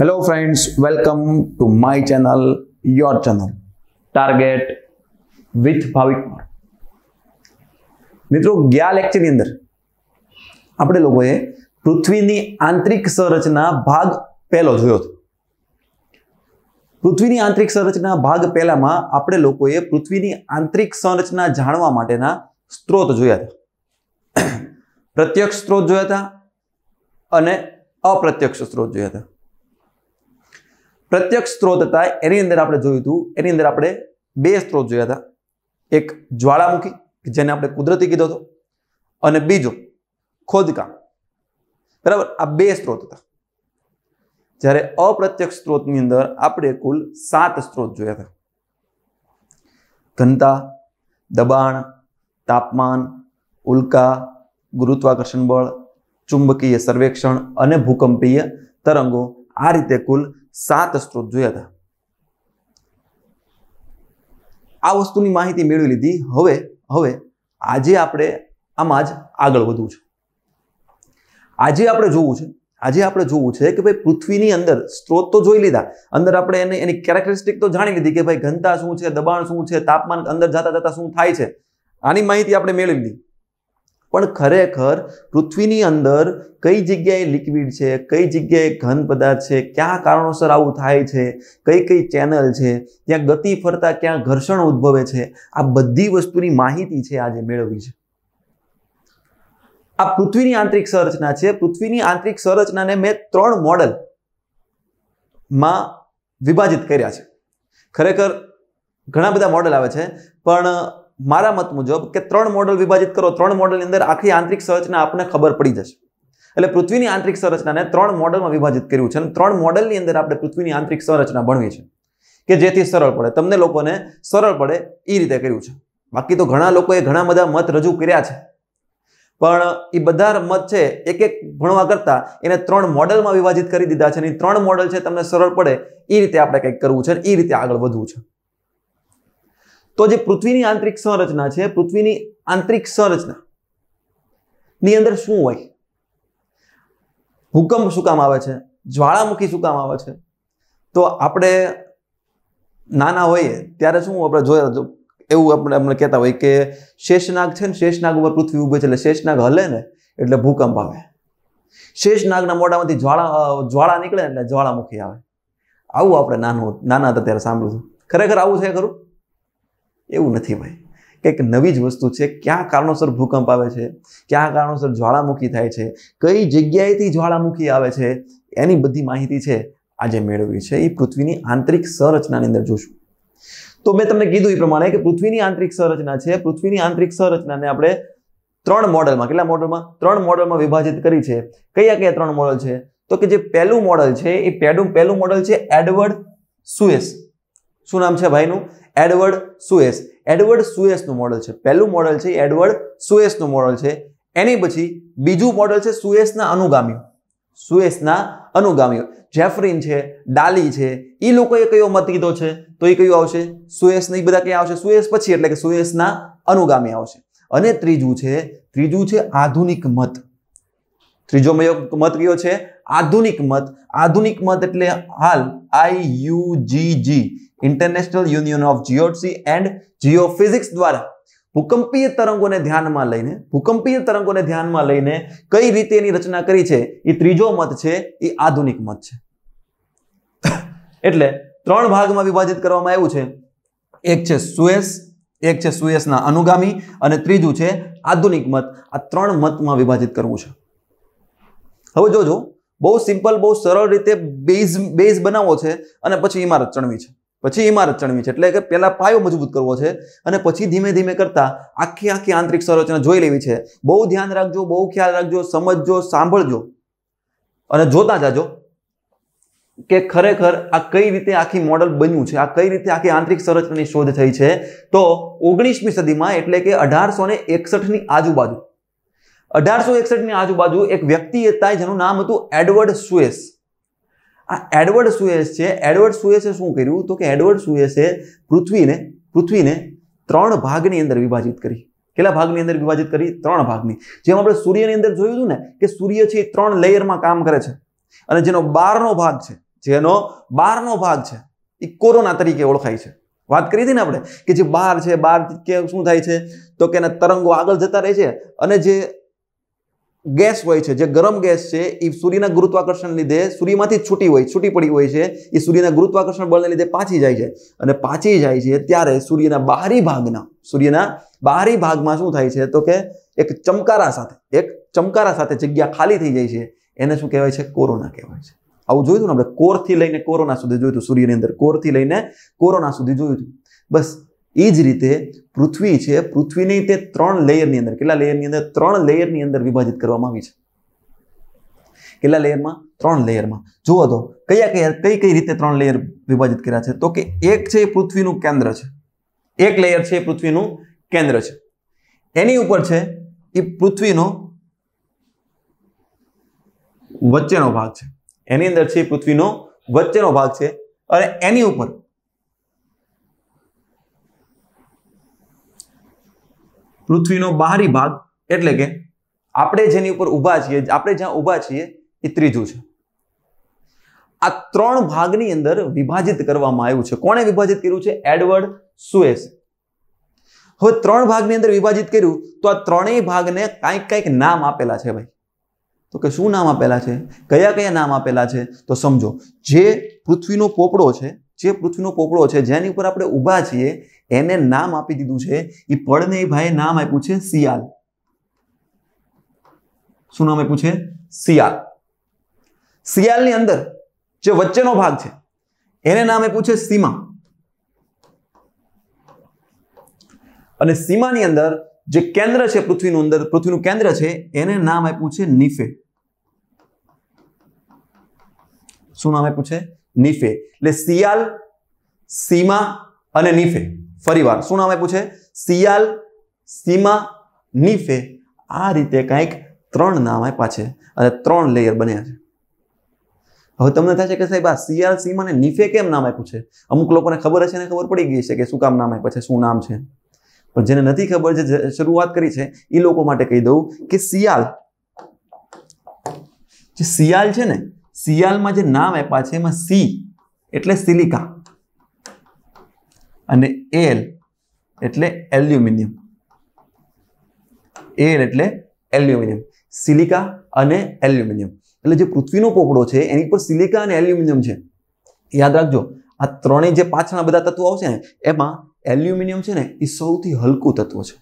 Hello friends welcome to my channel your channel target with Bhavik મિત્રો ગયા લેક્ચરની અંદર આપણે લોકોએ પૃથ્વીની આંતરિક સંરચના ભાગ પહેલો જોયો હતો પૃથ્વીની આંતરિક સંરચના ભાગ પહેલામાં આપણે લોકોએ પૃથ્વીની આંતરિક સંરચના જાણવા માટેના સ્ત્રોત જોયા હતા પ્રત્યક્ષ સ્ત્રોત જોયા હતા અને અપ્રત્યક્ષ સ્ત્રોત જોયા હતા પ્રત્યક્ષ સ્ત્રોત હતા એની અંદર આપણે જોયું હતું એની અંદર આપણે બે સ્ત્રોત જોયા હતા એક જ્વાળામુખી જેને આપણે કુદરતી કીધો હતો અને બીજો ખોદકામ બરાબર આ બે સ્ત્રોત હતા જ્યારે અપ્રત્યક્ષ સ્ત્રોતની અંદર આપણે કુલ સાત સ્ત્રોત જોયા હતા ઘનતા દબાણ તાપમાન ઉલ્કા ગુરુત્વાકર્ષણ બળ ચુંબકીય સર્વેક્ષણ અને ભૂકંપીય તરંગો આ રીતે કુલ સાત સ્ત્રોત જોયા હતા આ વસ્તુની માહિતી મેળવી લીધી હવે હવે આજે આપણે આમાં જ આગળ વધવું છે આજે આપણે જોવું છે આજે આપણે જોવું છે કે ભાઈ પૃથ્વીની અંદર સ્ત્રોત તો જોઈ લીધા અંદર આપણે એને એની કેરેક્ટરિસ્ટિક તો જાણી લીધી કે ભાઈ ઘનતા શું છે દબાણ શું છે તાપમાન અંદર જતા જતા શું થાય છે આની માહિતી આપણે મેળવી લીધી પણ ખરેખર પૃથ્વીની અંદર કઈ જગ્યાએ લિક્વિડ છે કઈ જગ્યાએ ઘન પદાર્થ છે ક્યાં કારણોસર આવું થાય છે કઈ કઈ ચેનલ છે ત્યાં ગતિ ફરતા ક્યાં ઘર્ષણ ઉદ્ભવે છે આ બધી વસ્તુની માહિતી છે આજે મેળવવી છે આ પૃથ્વીની આંતરિક સંરચના છે પૃથ્વીની આંતરિક સંરચનાને મેં ત્રણ મોડલ માં વિભાજિત કર્યા છે ખરેખર ઘણા બધા મોડલ આવે છે પણ મારા મત મુજબ કે ત્રણ મોડલ વિભાજિત કરો ત્રણ મોડલની અંદર આખી આંતરિક સંરચના આપણને ખબર પડી જશે એટલે પૃથ્વીની આંતરિક સંરચનાને ત્રણ મોડલમાં વિભાજિત કર્યું છે અને ત્રણ મોડલની અંદર આપણે પૃથ્વીની આંતરિક સંરચના ભણવી છે કે જેથી સરળ પડે તમને લોકોને સરળ પડે એ રીતે કર્યું છે બાકી તો ઘણા લોકોએ ઘણા બધા મત રજૂ કર્યા છે પણ એ બધા મત છે એક એક ભણવા કરતાં એને ત્રણ મોડલમાં વિભાજિત કરી દીધા છે અને ત્રણ મોડલ છે તમને સરળ પડે એ રીતે આપણે કંઈક કરવું છે એ રીતે આગળ વધવું છે તો જે પૃથ્વીની આંતરિક સંરચના છે પૃથ્વીની આંતરિક સંરચના ની અંદર શું હોય ભૂકંપ શું કામ આવે છે જ્વાળામુખી શું કામ આવે છે તો આપણે નાના હોઈએ ત્યારે શું આપણે જોયા એવું આપણે અમને કહેતા હોય કે શેષનાગ છે ને શેષનાગ ઉપર પૃથ્વી ઉભે છે એટલે શેષનાગ હલે ને એટલે ભૂકંપ આવે શેષનાગના મોઢામાંથી જ્વાળા જ્વાળા નીકળે ને એટલે જ્વાળામુખી આવે આવું આપણે નાનું નાના હતા ત્યારે સાંભળ્યું ખરેખર આવું છે ખરું એવું નથી ભાઈ કંઈક નવી જ વસ્તુ છે ક્યાં કારણોસર ભૂકંપ આવે છે ક્યાં કારણોસર જ્વાળામુખી થાય છે કઈ જગ્યાએથી જ્વાળામુખી આવે છે એની બધી માહિતી છે આજે મેળવવી છે એ પૃથ્વીની આંતરિક સંરચનાની અંદર જોશું તો મેં તમને કીધું એ પ્રમાણે કે પૃથ્વીની આંતરિક સંરચના છે પૃથ્વીની આંતરિક સંરચનાને આપણે ત્રણ મોડલમાં કેટલા મોડલમાં ત્રણ મોડલમાં વિભાજિત કરી છે કયા કયા ત્રણ મોડલ છે તો કે જે પહેલું મોડલ છે એ પહેલું પહેલું મોડલ છે એડવર્ડ સુએસ શું નામ છે ભાઈનું એડવર્ડ સુએસ એડવર્ડ સુએસનું મોડલ છે પહેલું મોડલ છે એડવર્ડ સુએસનું મોડલ છે એની પછી બીજું મોડલ છે સુએસના અનુગામીઓ સુએસના અનુગામીઓ જેફરીન છે ડાલી છે એ લોકોએ કયો મત કીધો છે તો એ કયું આવશે સુએસ એ બધા ક્યાં આવશે સુએસ પછી એટલે કે સુએસના અનુગામી આવશે અને ત્રીજું છે ત્રીજું છે આધુનિક મત ત્રીજો મત કયો છે આધુનિક મત આધુનિક મત એટલે હાલ I IUGG International Union of જીઓસી એન્ડ જીઓફિઝિક્સ દ્વારા ભૂકંપીય તરંગોને ધ્યાનમાં લઈને ભૂકંપીય તરંગોને ધ્યાનમાં લઈને કઈ રીતે એની રચના કરી છે એ ત્રીજો મત છે એ આધુનિક મત છે એટલે ત્રણ ભાગમાં વિભાજિત કરવામાં આવ્યું છે એક છે સુએસ એક છે સુએસના અનુગામી અને ત્રીજું છે આધુનિક મત આ ત્રણ મતમાં વિભાજિત કરવું છે હવે જોજો બહુ સિમ્પલ બહુ સરળ રીતે બેઝ બેઝ બનાવવો છે અને પછી ઇમારત ચણવી છે પછી ઇમારત ચણવી છે એટલે કે પહેલાં પાયો મજબૂત કરવો છે અને પછી ધીમે ધીમે કરતાં આખી આખી આંતરિક સંરચના જોઈ લેવી છે બહુ ધ્યાન રાખજો બહુ ખ્યાલ રાખજો સમજજો સાંભળજો અને જોતા જાજો કે ખરેખર આ કઈ રીતે આખી મોડલ બન્યું છે આ કઈ રીતે આખી આંતરિક સંરચનાની શોધ થઈ છે તો ઓગણીસમી સદીમાં એટલે કે અઢારસો ને એકસઠની આજુબાજુ અઢારસો એકસઠની આજુબાજુ એક વ્યક્તિ હતા જેનું નામ હતું એડવર્ડ સ્વેસ આ એડવર્ડ સુએસ છે એડવર્ડ સુએસે શું કર્યું તો કે એડવર્ડ સુએસે પૃથ્વીને પૃથ્વીને ત્રણ ભાગની અંદર વિભાજિત કરી કેટલા ભાગની અંદર વિભાજિત કરી ત્રણ ભાગની જેમ આપણે સૂર્યની અંદર જોયું હતું ને કે સૂર્ય છે એ ત્રણ લેયરમાં કામ કરે છે અને જેનો બારનો ભાગ છે જેનો બારનો ભાગ છે એ કોરોના તરીકે ઓળખાય છે વાત કરી હતી ને આપણે કે જે બાર છે બાર કે શું થાય છે તો કે એના તરંગો આગળ જતા રહે છે અને જે ગેસ હોય છે જે ગરમ ગેસ છે એ સૂર્યના ગુરુત્વાકર્ષણ લીધે સૂર્યમાંથી છૂટી હોય છૂટી પડી હોય છે એ સૂર્યના ગુરુત્વાકર્ષણ બળને લીધે પાછી જાય છે અને પાછી જાય છે ત્યારે સૂર્યના બહારી ભાગના સૂર્યના બહારી ભાગમાં શું થાય છે તો કે એક ચમકારા સાથે એક ચમકારા સાથે જગ્યા ખાલી થઈ જાય છે એને શું કહેવાય છે કોરોના કહેવાય છે આવું જોયું હતું ને આપણે કોરથી લઈને કોરોના સુધી જોયું હતું સૂર્યની અંદર કોરથી લઈને કોરોના સુધી જોયું હતું બસ એ જ રીતે પૃથ્વી છે પૃથ્વીને તે ત્રણ લેયરની અંદર કેટલા લેયરની અંદર ત્રણ લેયરની અંદર વિભાજિત કરવામાં આવી છે કેટલા લેયરમાં ત્રણ લેયરમાં જુઓ તો કયા કયા કઈ કઈ રીતે ત્રણ લેયર વિભાજિત કર્યા છે તો કે એક છે એ પૃથ્વીનું કેન્દ્ર છે એક લેયર છે એ પૃથ્વીનું કેન્દ્ર છે એની ઉપર છે એ પૃથ્વીનો વચ્ચેનો ભાગ છે એની અંદર છે પૃથ્વીનો વચ્ચેનો ભાગ છે અને એની ઉપર પૃથ્વીનો બહારી ભાગ એટલે કે આપણે જેની ઉપર ઊભા છીએ આપણે જ્યાં ઊભા છીએ એ ત્રીજું છે આ ત્રણ ભાગની અંદર વિભાજિત કરવામાં આવ્યું છે કોણે વિભાજિત કર્યું છે એડવર્ડ સુએસ હવે ત્રણ ભાગની અંદર વિભાજિત કર્યું તો આ ત્રણેય ભાગને કાંઈક કાંઈક નામ આપેલા છે ભાઈ તો કે શું નામ આપેલા છે કયા કયા નામ આપેલા છે તો સમજો જે પૃથ્વીનો પોપડો છે જે પૃથ્વીનો પોપડો છે જેની ઉપર આપણે ઊભા છીએ એને નામ આપી દીધું છે એ પડને એ ભાઈએ નામ આપ્યું છે શિયાળ શું નામ આપ્યું છે શિયાળ શિયાળની અંદર જે વચ્ચેનો ભાગ છે એને નામ આપ્યું છે સીમા અને સીમાની અંદર જે કેન્દ્ર છે પૃથ્વીનું અંદર પૃથ્વીનું કેન્દ્ર છે એને નામ આપ્યું છે નિફે શું નામ આપ્યું છે નિફે એટલે શિયાલ સીમા અને નિફે ફરીવાર શું નામ આપ્યું છે સિયાલ સીમા નિફે આ રીતે કંઈક ત્રણ નામ આપ્યા છે અને ત્રણ લેયર બન્યા છે હવે તમને થાય છે કે સાહેબ આ સિયાલ સીમા અને નિફે કેમ નામ આપ્યું છે અમુક લોકોને ખબર હશે ને ખબર પડી ગઈ છે કે શું કામ નામ આપ્યા છે શું નામ છે પણ જેને નથી ખબર જે શરૂઆત કરી છે એ લોકો માટે કહી દઉં કે સિયાલ જે સિયાલ છે ને સિયાલમાં જે નામ આપ્યા છે એમાં સી એટલે સિલિકા અને એલ એટલે એલ્યુમિનિયમ એલ એટલે એલ્યુમિનિયમ સિલિકા અને એલ્યુમિનિયમ એટલે જે પૃથ્વીનો પોપડો છે એની ઉપર સિલિકા અને એલ્યુમિનિયમ છે યાદ રાખજો આ ત્રણેય જે પાછળના બધા તત્વો આવશે ને એમાં એલ્યુમિનિયમ છે ને એ સૌથી હલકું તત્વ છે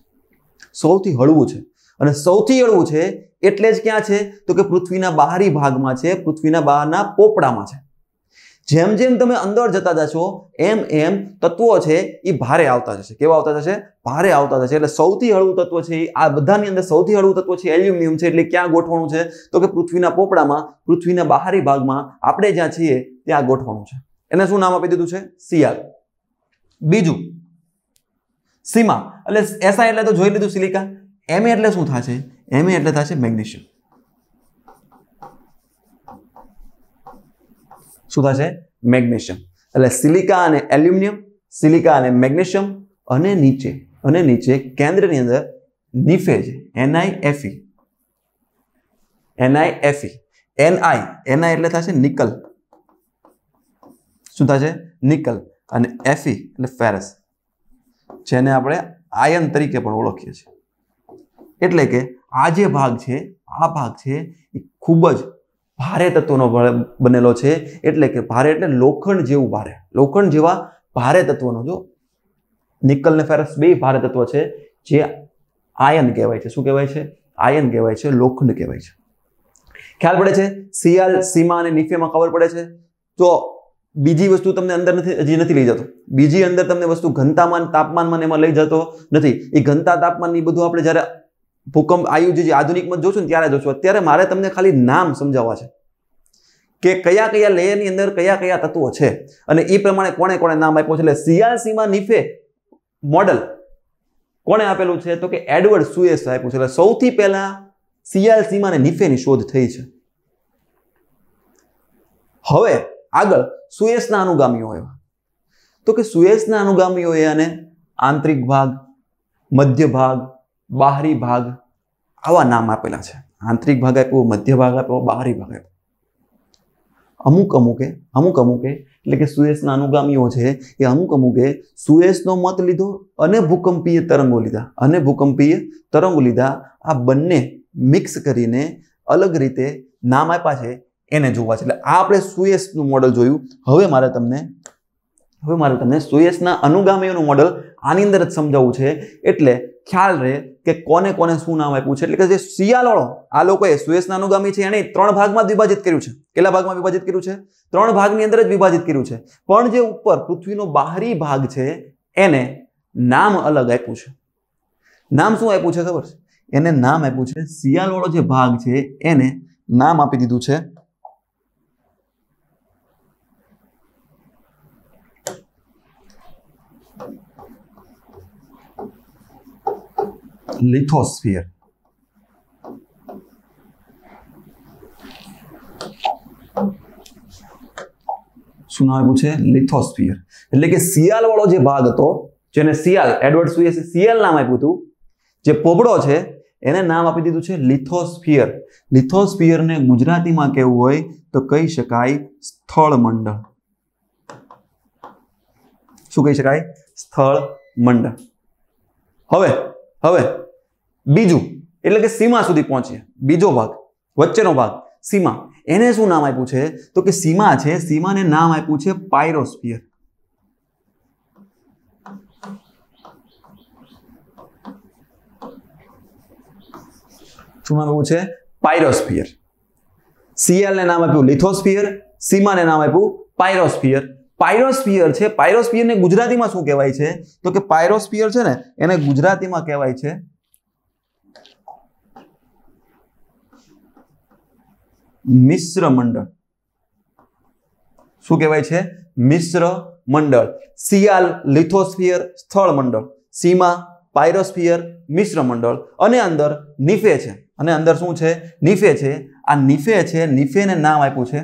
સૌથી હળવું છે અને સૌથી હળવું છે એટલે જ ક્યાં છે તો કે પૃથ્વીના બહારી ભાગમાં છે પૃથ્વીના બહારના પોપડામાં છે જેમ જેમ તમે અંદર જતા જશો એમ એમ તત્વો છે એ ભારે આવતા જશે કેવા આવતા જશે ભારે આવતા જશે એટલે સૌથી હળવું તત્વ છે આ બધાની અંદર સૌથી હળવું તત્વ છે એલ્યુમિનિયમ છે એટલે ક્યાં ગોઠવણું છે તો કે પૃથ્વીના પોપડામાં પૃથ્વીના બહારી ભાગમાં આપણે જ્યાં છીએ ત્યાં ગોઠવણું છે એને શું નામ આપી દીધું છે શિયાળ બીજું સીમા એટલે એસઆઈ એટલે તો જોઈ લીધું સિલિકા એમ એટલે શું થશે એમ એટલે થશે મેગ્નેશિયમ શું થશે મેગ્નેશિયમ એટલે સિલિકા અને એલ્યુમિનિયમ સિલિકા અને મેગ્નેશિયમ અને નીચે અને નીચે કેન્દ્રની અંદર નિફેજ એનઆઈએફઈ એનઆઈએફઈ એનઆઈ એનઆઈ એટલે થશે નિકલ શું થશે નિકલ અને એફઈ e એટલે ફેરસ જેને આપણે આયન તરીકે પણ ઓળખીએ છીએ એટલે કે આ જે ભાગ છે આ ભાગ છે એ ખૂબ જ ભારે તત્વોનો બનેલો છે એટલે કે ભારે એટલે લોખંડ જેવું ભારે લોખંડ જેવા ભારે તત્વોનો જો નિકલ ને ફેરસ બે ભારે તત્વો છે જે આયન કહેવાય છે શું કહેવાય છે આયન કહેવાય છે લોખંડ કહેવાય છે ખ્યાલ પડે છે સિયાલ સીમા અને નિફેમાં ખબર પડે છે તો બીજી વસ્તુ તમને અંદર નથી હજી નથી લઈ જતો બીજી અંદર તમને વસ્તુ ઘનતામાન તાપમાનમાં એમાં લઈ જતો નથી એ ઘનતા તાપમાન એ બધું આપણે જ્યારે ભૂકંપ આયુ જે આધુનિકમાં જોશું ને ત્યારે જોશું અત્યારે મારે તમને ખાલી નામ સમજાવવા છે કે કયા કયા લેયરની અંદર કયા કયા તત્વો છે અને એ પ્રમાણે કોણે કોણે નામ આપ્યું છે એટલે સીઆરસીમાં નિફે મોડલ કોણે આપેલું છે તો કે એડવર્ડ સુએસ આપ્યું છે એટલે સૌથી પહેલા સીઆરસીમાં અને નિફેની શોધ થઈ છે હવે આગળ સુએસના અનુગામીઓ એવા તો કે સુએસના અનુગામીઓએ આને આંતરિક ભાગ મધ્ય ભાગ બહારી ભાગ આવા નામ આપેલા છે આંતરિક ભાગ આપ્યો મધ્ય ભાગ આપ્યો બહારી ભાગ આપ્યો અમુક અમુકે અમુક અમુકે એટલે કે સુએસના અનુગામીઓ છે એ અમુક અમુકે સુએસનો મત લીધો અને ભૂકંપીય તરંગો લીધા અને ભૂકંપીય તરંગો લીધા આ બંને મિક્સ કરીને અલગ રીતે નામ આપ્યા છે એને જોવા છે એટલે આ આપણે સુએસનું મોડલ જોયું હવે મારે તમને હવે મારે તમને સુએસના અનુગામીઓનું મોડલ આની અંદર જ સમજાવવું છે એટલે ખ્યાલ રહે કે કોને કોને શું નામ આપ્યું છે એટલે કે જે શિયાળો આ લોકોએ સુએસના અનુગામી છે એને ત્રણ ભાગમાં વિભાજિત કર્યું છે કેટલા ભાગમાં વિભાજિત કર્યું છે ત્રણ ભાગની અંદર જ વિભાજિત કર્યું છે પણ જે ઉપર પૃથ્વીનો બહારી ભાગ છે એને નામ અલગ આપ્યું છે નામ શું આપ્યું છે ખબર છે એને નામ આપ્યું છે શિયાળોળો જે ભાગ છે એને નામ આપી દીધું છે lithosphere. શું નામ છે લિથોસ્ફિયર એટલે કે સિયાલ વાળો જે ભાગ હતો જેને શિયાલ એડવર્ડ સુએસે શિયાલ નામ આપ્યું હતું જે પોબડો છે એને નામ આપી દીધું છે લિથોસ્ફિયર લિથોસ્ફિયરને ગુજરાતીમાં કેવું હોય તો કહી શકાય સ્થળ મંડળ શું કહી શકાય સ્થળ મંડળ હવે હવે બીજું એટલે કે સીમા સુધી પહોંચીએ બીજો ભાગ વચ્ચેનો ભાગ સીમા એને શું નામ આપ્યું છે તો કે સીમા છે સીમાને નામ આપ્યું છે પાયરોસ્ફિયર શું નામ છે પાયરોસ્ફિયર સીએલને નામ આપ્યું લિથોસ્ફિયર સીમાને નામ આપ્યું પાયરોસ્ફિયર પાયરોસ્ફિયર છે પાયરોસ્ફિયરને ગુજરાતીમાં શું કહેવાય છે તો કે પાયરોસ્ફિયર છે ને એને ગુજરાતીમાં કહેવાય છે મિશ્ર મંડળ શું કહેવાય છે મિશ્ર મંડળ સિયાલ લિથોસ્ફિયર સ્થળ મંડળ સીમા પાયરોસ્ફિયર મિશ્ર મંડળ અને અંદર નિફે છે અને અંદર શું છે નિફે છે આ નિફે છે નિફેને નામ આપ્યું છે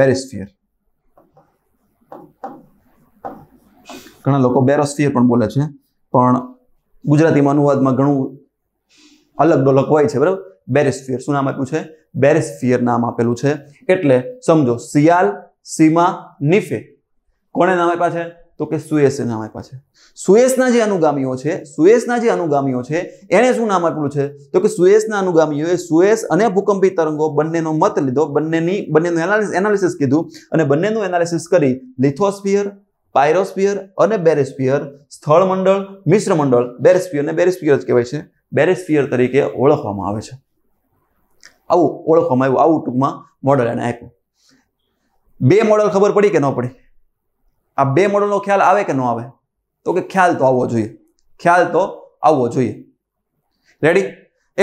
બેરેસ્ફિયર ઘણા લોકો બેરોસ્ફિયર પણ બોલે છે પણ ગુજરાતીમાં અનુવાદમાં ઘણું અલગ ડોલક હોય છે બરાબર બેરેસ્ફિયર શું નામ આપ્યું છે બેરેસ્ફિયર નામ આપેલું છે એટલે સમજો સિયાલ સીમા નિફે કોણે નામ આપ્યા છે તો કે સુએસે નામ આપ્યા છે સુએસના જે અનુગામીઓ છે સુએસના જે અનુગામીઓ છે એણે શું નામ આપેલું છે તો કે સુએસના અનુગામીઓએ સુએસ અને ભૂકંપી તરંગો બંનેનો મત લીધો બંનેની બંનેનું એનાલિસિસ કીધું અને બંનેનું એનાલિસિસ કરી લિથોસ્ફિયર પાયરોસ્ફિયર અને બેરેસ્ફિયર સ્થળ મંડળ મિશ્ર મંડળ બેરેસ્ફિયર ને બેરેસ્ફિયર જ કહેવાય છે બેરેસ્ફિયર તરીકે ઓળખવામાં આવે છે આવું ઓળખવામાં આવ્યું આવું ટૂંકમાં મોડલ એને આપ્યું બે મોડલ ખબર પડી કે ન પડી આ બે મોડલનો ખ્યાલ આવે કે ન આવે તો કે ખ્યાલ તો આવવો જોઈએ ખ્યાલ તો આવવો જોઈએ રેડી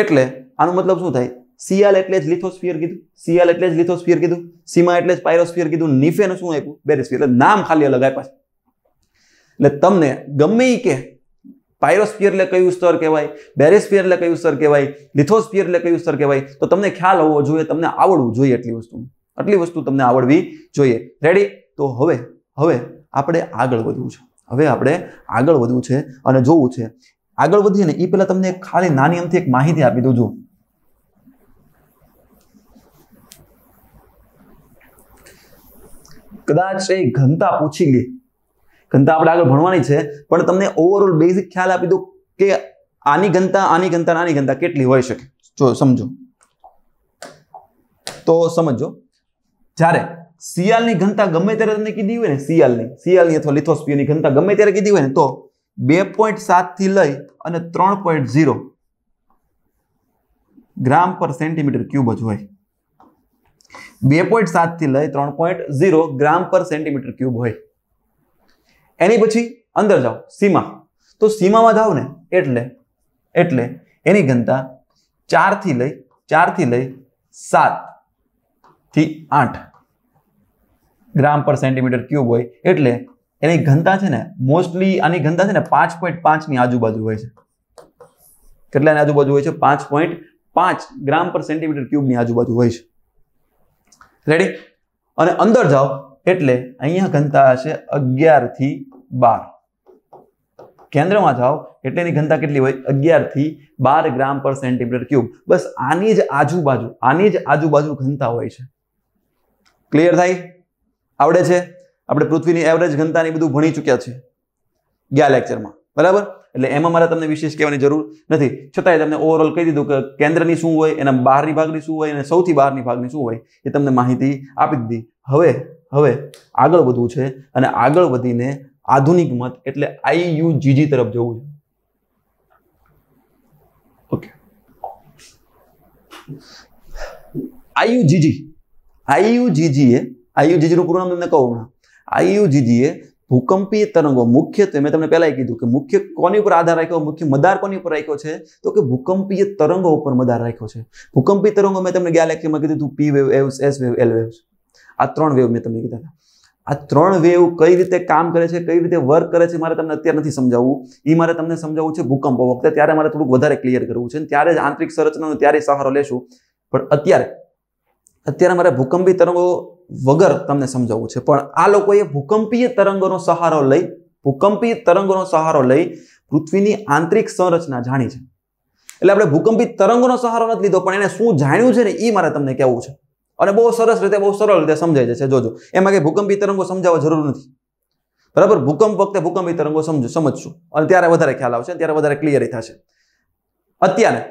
એટલે આનો મતલબ શું થાય સિયાલ એટલે જ લિથોસ્ફિયર કીધું સિયાલ એટલે જ લિથોસ્ફિયર કીધું સીમા એટલે જ પાયરોસ્ફિયર કીધું નીફેનું શું આપ્યું બેરેસ્ફિયર એટલે નામ ખાલી અલગ આપ્યા એટલે તમને ગમે એ કે પાયરોસ્પિયર એટલે કયું સ્તર કહેવાય બેરેસ્પિયર એટલે કયું સ્તર કહેવાય લિથોસ્પિયર એટલે કયું સ્તર કહેવાય તો તમને ખ્યાલ હોવો જોઈએ તમને આવડવું જોઈએ એટલી વસ્તુ આટલી વસ્તુ તમને આવડવી જોઈએ રેડી તો હવે હવે આપણે આગળ વધવું છે હવે આપણે આગળ વધવું છે અને જોવું છે આગળ વધીએ ને એ પહેલાં તમને ખાલી નાની અમથી એક માહિતી આપી દઉં છું કદાચ એ ઘનતા પૂછી ગઈ ઘનતા આપણે આગળ ભણવાની છે પણ તમને ઓવરઓલ બેઝિક ખ્યાલ આપી દઉં કે આની ઘનતા આની ઘનતા આની ઘનતા કેટલી હોઈ શકે જો સમજો તો સમજો જ્યારે સિયાલની ઘનતા ગમે ત્યારે તમને કીધી હોય ને સિયાલની સિયાલની અથવા લિથોસ્પિયરની ઘનતા ગમે ત્યારે કીધી હોય ને તો બે પોઈન્ટ સાતથી લઈ અને ત્રણ point zero gram per centimetre cube જ હોય બે પોઈન્ટ સાતથી લઈ ત્રણ point zero gram per centimetre cube હોય એની પછી અંદર જાઓ સીમા તો સીમામાં જાઓ ને એટલે એટલે એની ઘનતા ચારથી લઈ ચારથી લઈ સાતથી આઠ ગ્રામ પર સેન્ટીમીટર ક્યુબ હોય એટલે એની ઘનતા છે ને મોસ્ટલી આની ઘનતા છે ને પાંચ પોઈન્ટ પાંચની આજુબાજુ હોય છે કેટલાની આજુબાજુ હોય છે પાંચ પોઈન્ટ પાંચ ગ્રામ પર સેન્ટીમીટર ક્યુબની આજુબાજુ હોય છે રેડી અને અંદર જાઓ એટલે અહીંયા ઘનતા હશે અગિયારથી બાર કેન્દ્રમાં જાઓ એટલે એની ઘનતા કેટલી હોય અગિયારથી બાર ગ્રામ પર સેન્ટીમીટર ક્યુબ બસ આની જ આજુબાજુ આની જ આજુબાજુ ઘનતા હોય છે ક્લિયર થાય આવડે છે આપણે પૃથ્વીની એવરેજ ઘનતાની બધું ભણી ચૂક્યા છે ગયા લેક્ચરમાં બરાબર એટલે એમાં મારે તમને વિશેષ કહેવાની જરૂર નથી છતાંય તમને ઓવરઓલ કહી દીધું કે કેન્દ્રની શું હોય એના બહારની ભાગની શું હોય અને સૌથી બહારની ભાગની શું હોય એ તમને માહિતી આપી દીધી હવે હવે આગળ વધવું છે અને આગળ વધીને આધુનિક મત એટલે આઈયુજીજી તરફ જવું છે ઓકે આઈયુજીજી આઈયુજીજીએ આઈયુજીજીનું પૂરું નામ તમને કહું હમણાં આઈયુજીજીએ ભૂકંપીય તરંગો મુખ્યત્વે મેં તમને પહેલાં કીધું કે મુખ્ય કોની ઉપર આધાર રાખ્યો મુખ્ય મદાર કોની ઉપર રાખ્યો છે તો કે ભૂકંપીય તરંગો ઉપર મદાર રાખ્યો છે ભૂકંપીય તરંગો મેં તમને ગયા લેક્ચરમાં કીધું તું પી વેવ એવ એસ વેવ એલ વેવ્સ આ ત્રણ વેવ મેં તમને કીધા આ ત્રણ વેવ કઈ રીતે કામ કરે છે કઈ રીતે વર્ક કરે છે મારે તમને અત્યારે નથી સમજાવવું એ મારે તમને સમજાવવું છે ભૂકંપ વખતે ત્યારે મારે થોડુંક વધારે ક્લિયર કરવું છે ત્યારે જ આંતરિક સંરચનાનો ત્યારે સહારો લેશું પણ અત્યારે અત્યારે મારે ભૂકંપી તરંગો વગર તમને સમજાવવું છે પણ આ લોકોએ ભૂકંપીય તરંગોનો સહારો લઈ ભૂકંપીય તરંગોનો સહારો લઈ પૃથ્વીની આંતરિક સંરચના જાણી છે એટલે આપણે ભૂકંપી તરંગોનો સહારો નથી લીધો પણ એને શું જાણ્યું છે ને એ મારે તમને કહેવું છે અને બહુ સરસ રીતે બહુ સરળ રીતે સમજાઈ જશે જોજો એમાં કંઈ ભૂકંપી તરંગો સમજાવવા જરૂર નથી બરાબર ભૂકંપ વખતે ભૂકંપી તરંગો સમજો સમજશું અને ત્યારે વધારે ખ્યાલ આવશે ત્યારે વધારે ક્લિયર થશે અત્યારે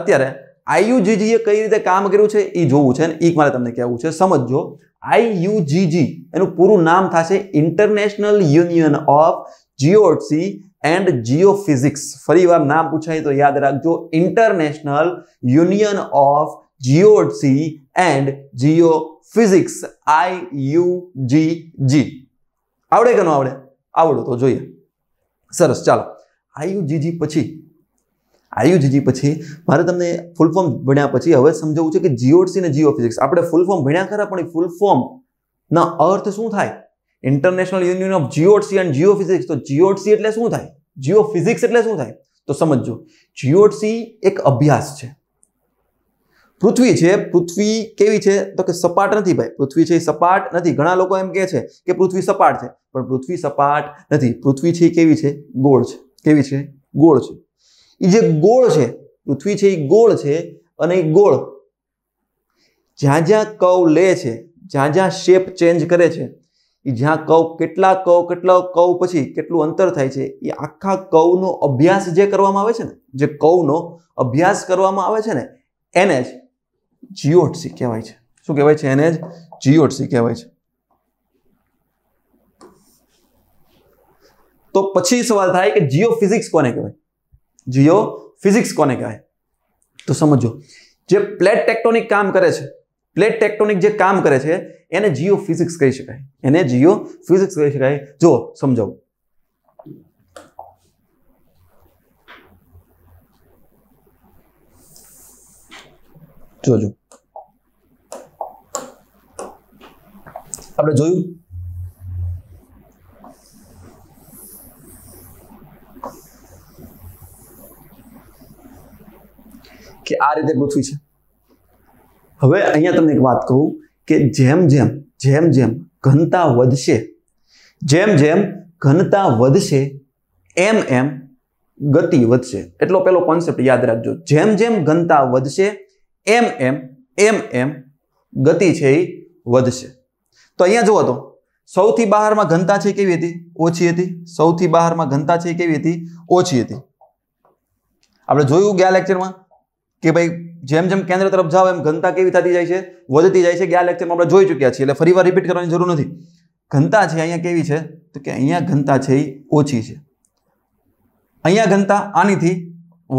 અત્યારે એ કઈ રીતે કામ કર્યું છે એ જોવું છે અને એ મારે તમને કહેવું છે સમજો આઈયુજીજી એનું પૂરું નામ થશે International Union of geodesy and geophysics વાર નામ પૂછાય તો યાદ રાખજો International Union of geodesy and geophysics geophysics IUGG આવડે કે ન આવડે આવડો તો જોઈએ સરસ ચાલો આઈયુજીજી પછી આયુજીજી પછી મારે તમને ફૂલ ફોર્મ ભણ્યા પછી હવે સમજાવવું છે કે જીઓડસી ને જીઓ ફિઝિક્સ આપણે ફૂલ ફોર્મ ભણ્યા ખરા પણ ફૂલ ફોર્મ ના અર્થ શું થાય International Union of geodesy and geophysics તો જીઓટસી એટલે શું થાય જીઓ ફિઝિક્સ એટલે શું થાય તો સમજો જીઓટસી એક અભ્યાસ છે પૃથ્વી છે પૃથ્વી કેવી છે તો કે સપાટ નથી ભાઈ પૃથ્વી છે એ સપાટ નથી ઘણા લોકો એમ કહે છે કે પૃથ્વી સપાટ છે પણ પૃથ્વી સપાટ નથી પૃથ્વી છે કેવી છે ગોળ છે કેવી છે ગોળ છે એ જે ગોળ છે પૃથ્વી છે એ ગોળ છે અને એ ગોળ જ્યાં જ્યાં કવ લે છે જ્યાં જ્યાં શેપ ચેન્જ કરે છે એ જ્યાં કવ કેટલા કવ કેટલા કવ પછી કેટલું અંતર થાય છે એ આખા કવનો અભ્યાસ જે કરવામાં આવે છે ને જે કવનો અભ્યાસ કરવામાં આવે છે ને એને જ જીઓટસી કહેવાય છે શું કહેવાય છે એને જ જીઓટસી કહેવાય છે તો પછી સવાલ થાય કે જીઓ ફિઝિક્સ કોને કહેવાય જીઓ ફિઝિક્સ કોને કહેવાય તો સમજો જે પ્લેટ ટેક્ટોનિક કામ કરે છે પ્લેટ ટેક્ટોનિક જે કામ કરે છે એને જીઓ ફિઝિક્સ કહી શકાય એને જીઓ ફિઝિક્સ કહી શકાય જો સમજાવું જોજો આપણે જોયું કે આ રીતે પૃથ્વી છે હવે અહીંયા તમને એક વાત કહું કે જેમ જેમ જેમ જેમ ઘનતા વધશે જેમ જેમ ઘનતા વધશે એમ એમ ગતિ વધશે એટલો પેલો કોન્સેપ્ટ યાદ રાખજો જેમ જેમ ઘનતા વધશે એમ એમ એમ એમ ગતિ છે એ વધશે તો અહીંયા જુઓ તો સૌથી બહારમાં ઘનતા છે કેવી હતી ઓછી હતી સૌથી બહારમાં ઘનતા છે કેવી હતી ઓછી હતી આપણે જોયું ગયા લેક્ચરમાં કે ભાઈ જેમ જેમ કેન્દ્ર તરફ જાઓ એમ ઘનતા કેવી થતી જાય છે વધતી જાય છે ગયા લેક્ચરમાં આપણે જોઈ ચૂક્યા છીએ એટલે ફરીવાર રિપીટ કરવાની જરૂર નથી ઘનતા છે અહીંયા કેવી છે તો કે અહીંયા ઘનતા છે એ ઓછી છે અહીંયા ઘનતા આનીથી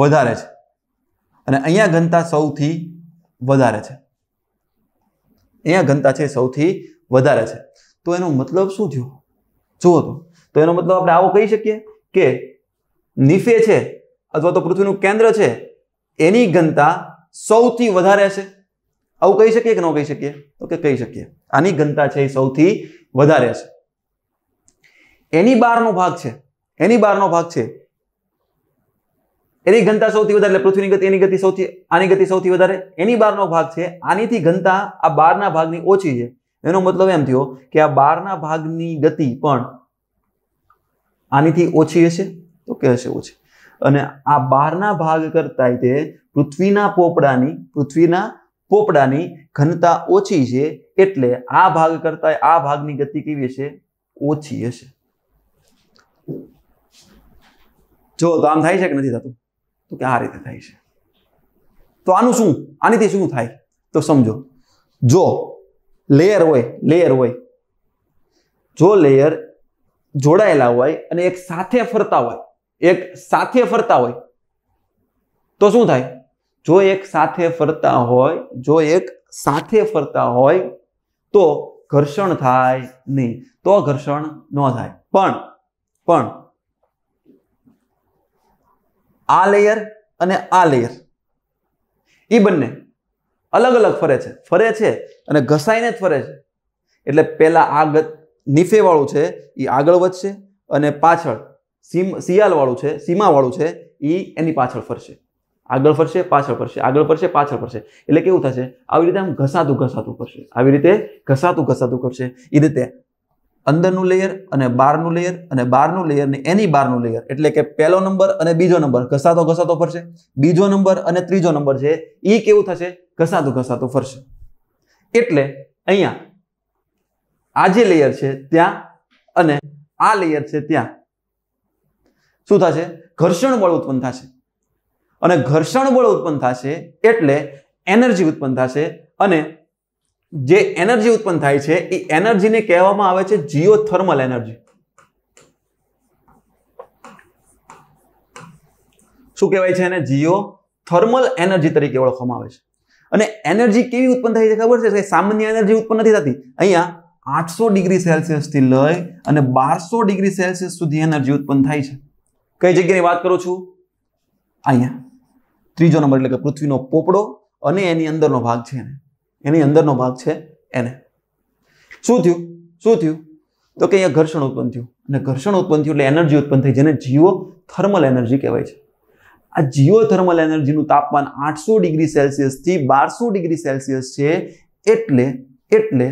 વધારે છે અને અહીંયા ઘનતા સૌથી વધારે છે અહીંયા ઘનતા છે સૌથી વધારે છે તો એનો મતલબ શું થયો જુઓ તો તો એનો મતલબ આપણે આવો કહી શકીએ કે નિફે છે અથવા તો પૃથ્વીનું કેન્દ્ર છે એની ઘનતા સૌથી વધારે છે આવું કહી શકીએ કે ન કહી શકીએ તો કે કહી શકીએ આની ઘનતા છે એ સૌથી વધારે છે એની બહારનો ભાગ છે એની બહારનો ભાગ છે એની ઘનતા સૌથી વધારે એટલે પૃથ્વીની ગતિ એની ગતિ સૌથી આની ગતિ સૌથી વધારે એની બહારનો ભાગ છે આનીથી ઘનતા આ બારના ભાગની ઓછી છે એનો મતલબ એમ થયો કે આ બારના ભાગની ગતિ પણ આનીથી ઓછી હશે તો કે હશે ઓછી અને આ બહારના ભાગ કરતા તે પૃથ્વીના પોપડાની પૃથ્વીના પોપડાની ઘનતા ઓછી છે એટલે આ ભાગ કરતા આ ભાગની ગતિ કેવી હશે ઓછી હશે જો આમ થાય છે કે નથી થતું તો કે આ રીતે થાય છે તો આનું શું આનીથી શું થાય તો સમજો જો લેયર હોય લેયર હોય જો લેયર જોડાયેલા હોય અને એક સાથે ફરતા હોય એક સાથે ફરતા હોય તો શું થાય જો એક સાથે ફરતા હોય જો એક સાથે ફરતા હોય તો ઘર્ષણ થાય નહીં તો ઘર્ષણ ન થાય પણ પણ આ લેયર અને આ લેયર એ બંને અલગ અલગ ફરે છે ફરે છે અને ઘસાઈને જ ફરે છે એટલે પહેલાં આ નીફેવાળું છે એ આગળ વધશે અને પાછળ સીમ શિયાળવાળું છે સીમાવાળું છે એ એની પાછળ ફરશે આગળ ફરશે પાછળ ફરશે આગળ ફરશે પાછળ ફરશે એટલે કેવું થશે આવી રીતે આમ ઘસાતું ઘસાતું કરશે આવી રીતે ઘસાતું ઘસાતું કરશે એ રીતે અંદરનું લેયર અને બારનું લેયર અને બારનું લેયર ને એની બારનું લેયર એટલે કે પહેલો નંબર અને બીજો નંબર ઘસાતો ઘસાતો ફરશે બીજો નંબર અને ત્રીજો નંબર છે એ કેવું થશે ઘસાતો ઘસાતો ફરશે એટલે અહીંયા આ જે લેયર છે ત્યાં અને આ લેયર છે ત્યાં શું થશે ઘર્ષણ બળ ઉત્પન્ન થશે અને ઘર્ષણ બળ ઉત્પન્ન થશે એટલે એનર્જી ઉત્પન્ન થશે અને જે એનર્જી ઉત્પન્ન થાય છે એ એનર્જીને કહેવામાં આવે છે જીઓ થર્મલ એનર્જી શું કહેવાય છે એને જીઓ થર્મલ એનર્જી તરીકે ઓળખવામાં આવે છે અને એનર્જી કેવી ઉત્પન્ન થાય છે ખબર છે સામાન્ય એનર્જી ઉત્પન્ન નથી થતી અહીંયા આઠસો ડિગ્રી સેલ્સિયસથી લઈ અને બારસો ડિગ્રી સેલ્સિયસ સુધી એનર્જી ઉત્પન્ન થાય છે કઈ જગ્યાની વાત કરું છું અહીંયા ત્રીજો નંબર એટલે કે પૃથ્વીનો પોપડો અને એની અંદરનો ભાગ છે એને એની અંદરનો ભાગ છે એને શું થયું શું થયું તો કે અહીંયા ઘર્ષણ ઉત્પન્ન થયું અને ઘર્ષણ ઉત્પન્ન થયું એટલે એનર્જી ઉત્પન્ન થઈ જેને જીઓ થર્મલ એનર્જી કહેવાય છે આ જીઓ થર્મલ એનર્જીનું તાપમાન આઠસો ડિગ્રી સેલ્સિયસથી બારસો ડિગ્રી સેલ્સિયસ છે એટલે એટલે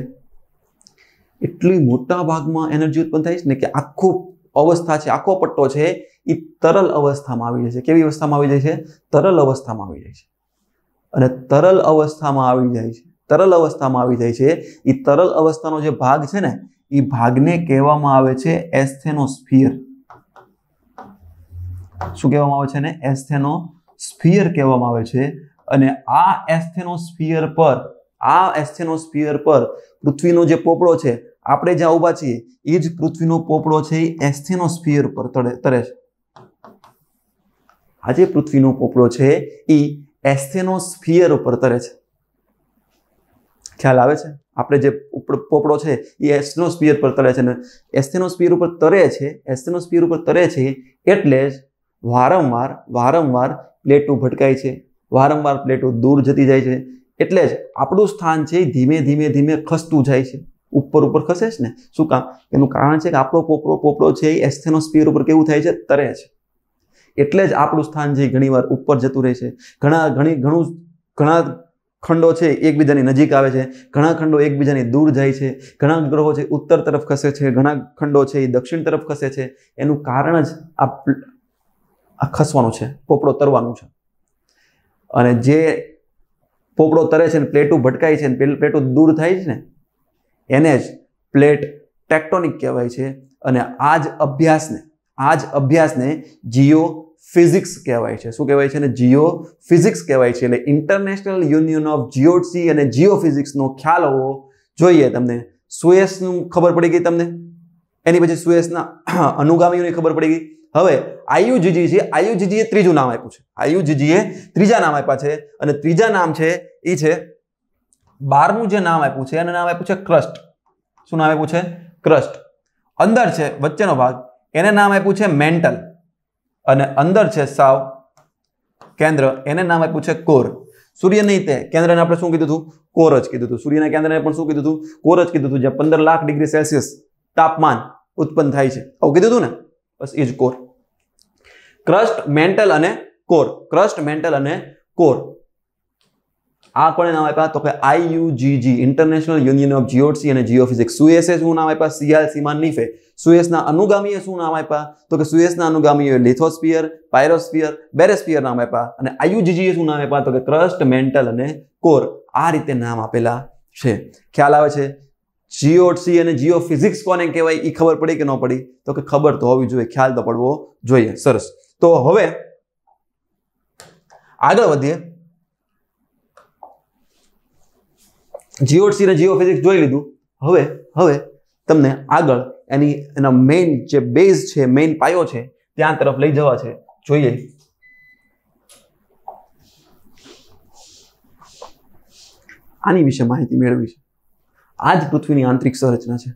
એટલી મોટા ભાગમાં એનર્જી ઉત્પન્ન થાય છે ને કે આખો અવસ્થા છે આખો પટ્ટો છે એ તરલ અવસ્થામાં આવી જાય છે કેવી અવસ્થામાં આવી જાય છે તરલ અવસ્થામાં આવી જાય છે અને તરલ અવસ્થામાં આવી જાય છે તરલ અવસ્થામાં આવી જાય છે એ તરલ અવસ્થાનો જે ભાગ છે ને એ ભાગને કહેવામાં આવે છે એસ્થેનોસ્ફિયર શું કહેવામાં આવે છે ને એસ્થેનોસ્ફિયર કહેવામાં આવે છે અને આ એસ્થેનોસ્ફિયર પર આ એસ્થેનોસ્ફિયર પર પૃથ્વીનો જે પોપડો છે આપણે જ્યાં ઊભા છીએ એ જ પૃથ્વીનો પોપડો છે એ એસ્થેનોસ્ફિયર પર તરે છે આ જે પૃથ્વીનો પોપડો છે એ એસ્થેનોસ્ફિયર ઉપર તરે છે ખ્યાલ આવે છે આપણે જે પોપડો છે એ એસ્થેનોસ્પિયર પર તરે છે ને એસ્થેનોસ્પિયર ઉપર તરે છે એસ્થેનોસ્પિયર ઉપર તરે છે એટલે જ વારંવાર વારંવાર પ્લેટો ભટકાય છે વારંવાર પ્લેટો દૂર જતી જાય છે એટલે જ આપણું સ્થાન છે ધીમે ધીમે ધીમે ખસતું જાય છે ઉપર ઉપર ખસે છે ને શું કામ એનું કારણ છે કે આપણો પોપડો પોપડો છે એ એસ્થેનોસ્પિયર ઉપર કેવું થાય છે તરે છે એટલે જ આપણું સ્થાન છે ઘણીવાર ઉપર જતું રહે છે ઘણા ઘણી ઘણું ઘણા ખંડો છે એકબીજાની નજીક આવે છે ઘણા ખંડો એકબીજાની દૂર જાય છે ઘણા ગ્રહો છે ઉત્તર તરફ ખસે છે ઘણા ખંડો છે એ દક્ષિણ તરફ ખસે છે એનું કારણ જ આ ખસવાનું છે પોપડો તરવાનું છે અને જે પોપડો તરે છે ને પ્લેટું ભટકાય છે ને પ્લેટો દૂર થાય છે ને એને જ પ્લેટ ટેક્ટોનિક કહેવાય છે અને આ જ અભ્યાસને આ જ અભ્યાસને જીઓ ફિઝિક્સ કહેવાય છે શું કહેવાય છે અને જીઓ ફિઝિક્સ કહેવાય છે એટલે ઇન્ટરનેશનલ યુનિયન ઓફ જીઓસી અને જીઓ ફિઝિક્સનો ખ્યાલ હોવો જોઈએ તમને સુએસનું ખબર પડી ગઈ તમને એની પછી સુએસના અનુગામીઓની ખબર પડી ગઈ હવે આયુજીજી છે આયુજીજીએ ત્રીજું નામ આપ્યું છે આયુજીજીએ ત્રીજા નામ આપ્યા છે અને ત્રીજા નામ છે એ છે બારમું જે નામ આપ્યું છે એનું નામ આપ્યું છે ક્રસ્ટ શું નામ આપ્યું છે ક્રસ્ટ અંદર છે વચ્ચેનો ભાગ એને નામ આપ્યું છે મેન્ટલ અને અંદર છે સાવ કેન્દ્ર એને નામ આપ્યું છે કોર સૂર્ય નહીં તે કેન્દ્રને આપણે શું કીધું હતું કોર જ કીધું હતું સૂર્યના કેન્દ્રને પણ શું કીધું હતું કોર જ કીધું હતું જ્યાં પંદર લાખ ડિગ્રી સેલ્સિયસ તાપમાન ઉત્પન્ન થાય છે આવું કીધું હતું ને બસ એ કોર ક્રસ્ટ મેન્ટલ અને કોર ક્રસ્ટ મેન્ટલ અને કોર આ કોને નામ આપ્યા તો કે IUGG International Union of geodesy અને જીઓફિઝિક્સ સુએસે શું નામ આપ્યા સીઆલ સીમાન નીફે સુએસના અનુગામીએ શું નામ આપ્યા તો કે સુએસના અનુગામીએ લિથોસ્ફિયર પાયરોસ્ફિયર બેરેસ્ફિયર નામ આપ્યા અને આયુજીજીએ શું નામ આપ્યા તો કે ક્રસ્ટ મેન્ટલ અને કોર આ રીતે નામ આપેલા છે ખ્યાલ આવે છે જીઓસી અને જીઓ ફિઝિક્સ કોને કહેવાય એ ખબર પડી કે ન પડી તો કે ખબર તો હોવી જોઈએ ખ્યાલ તો પડવો જોઈએ સરસ તો હવે આગળ વધીએ જીઓસી અને જીઓ ફિઝિક્સ જોઈ લીધું હવે હવે તમને આગળ એની એના મેઇન જે બેઝ છે મેઇન પાયો છે ત્યાં તરફ લઈ જવા છે જોઈએ આની વિશે માહિતી મેળવી છે આ જ પૃથ્વીની આંતરિક સંરચના છે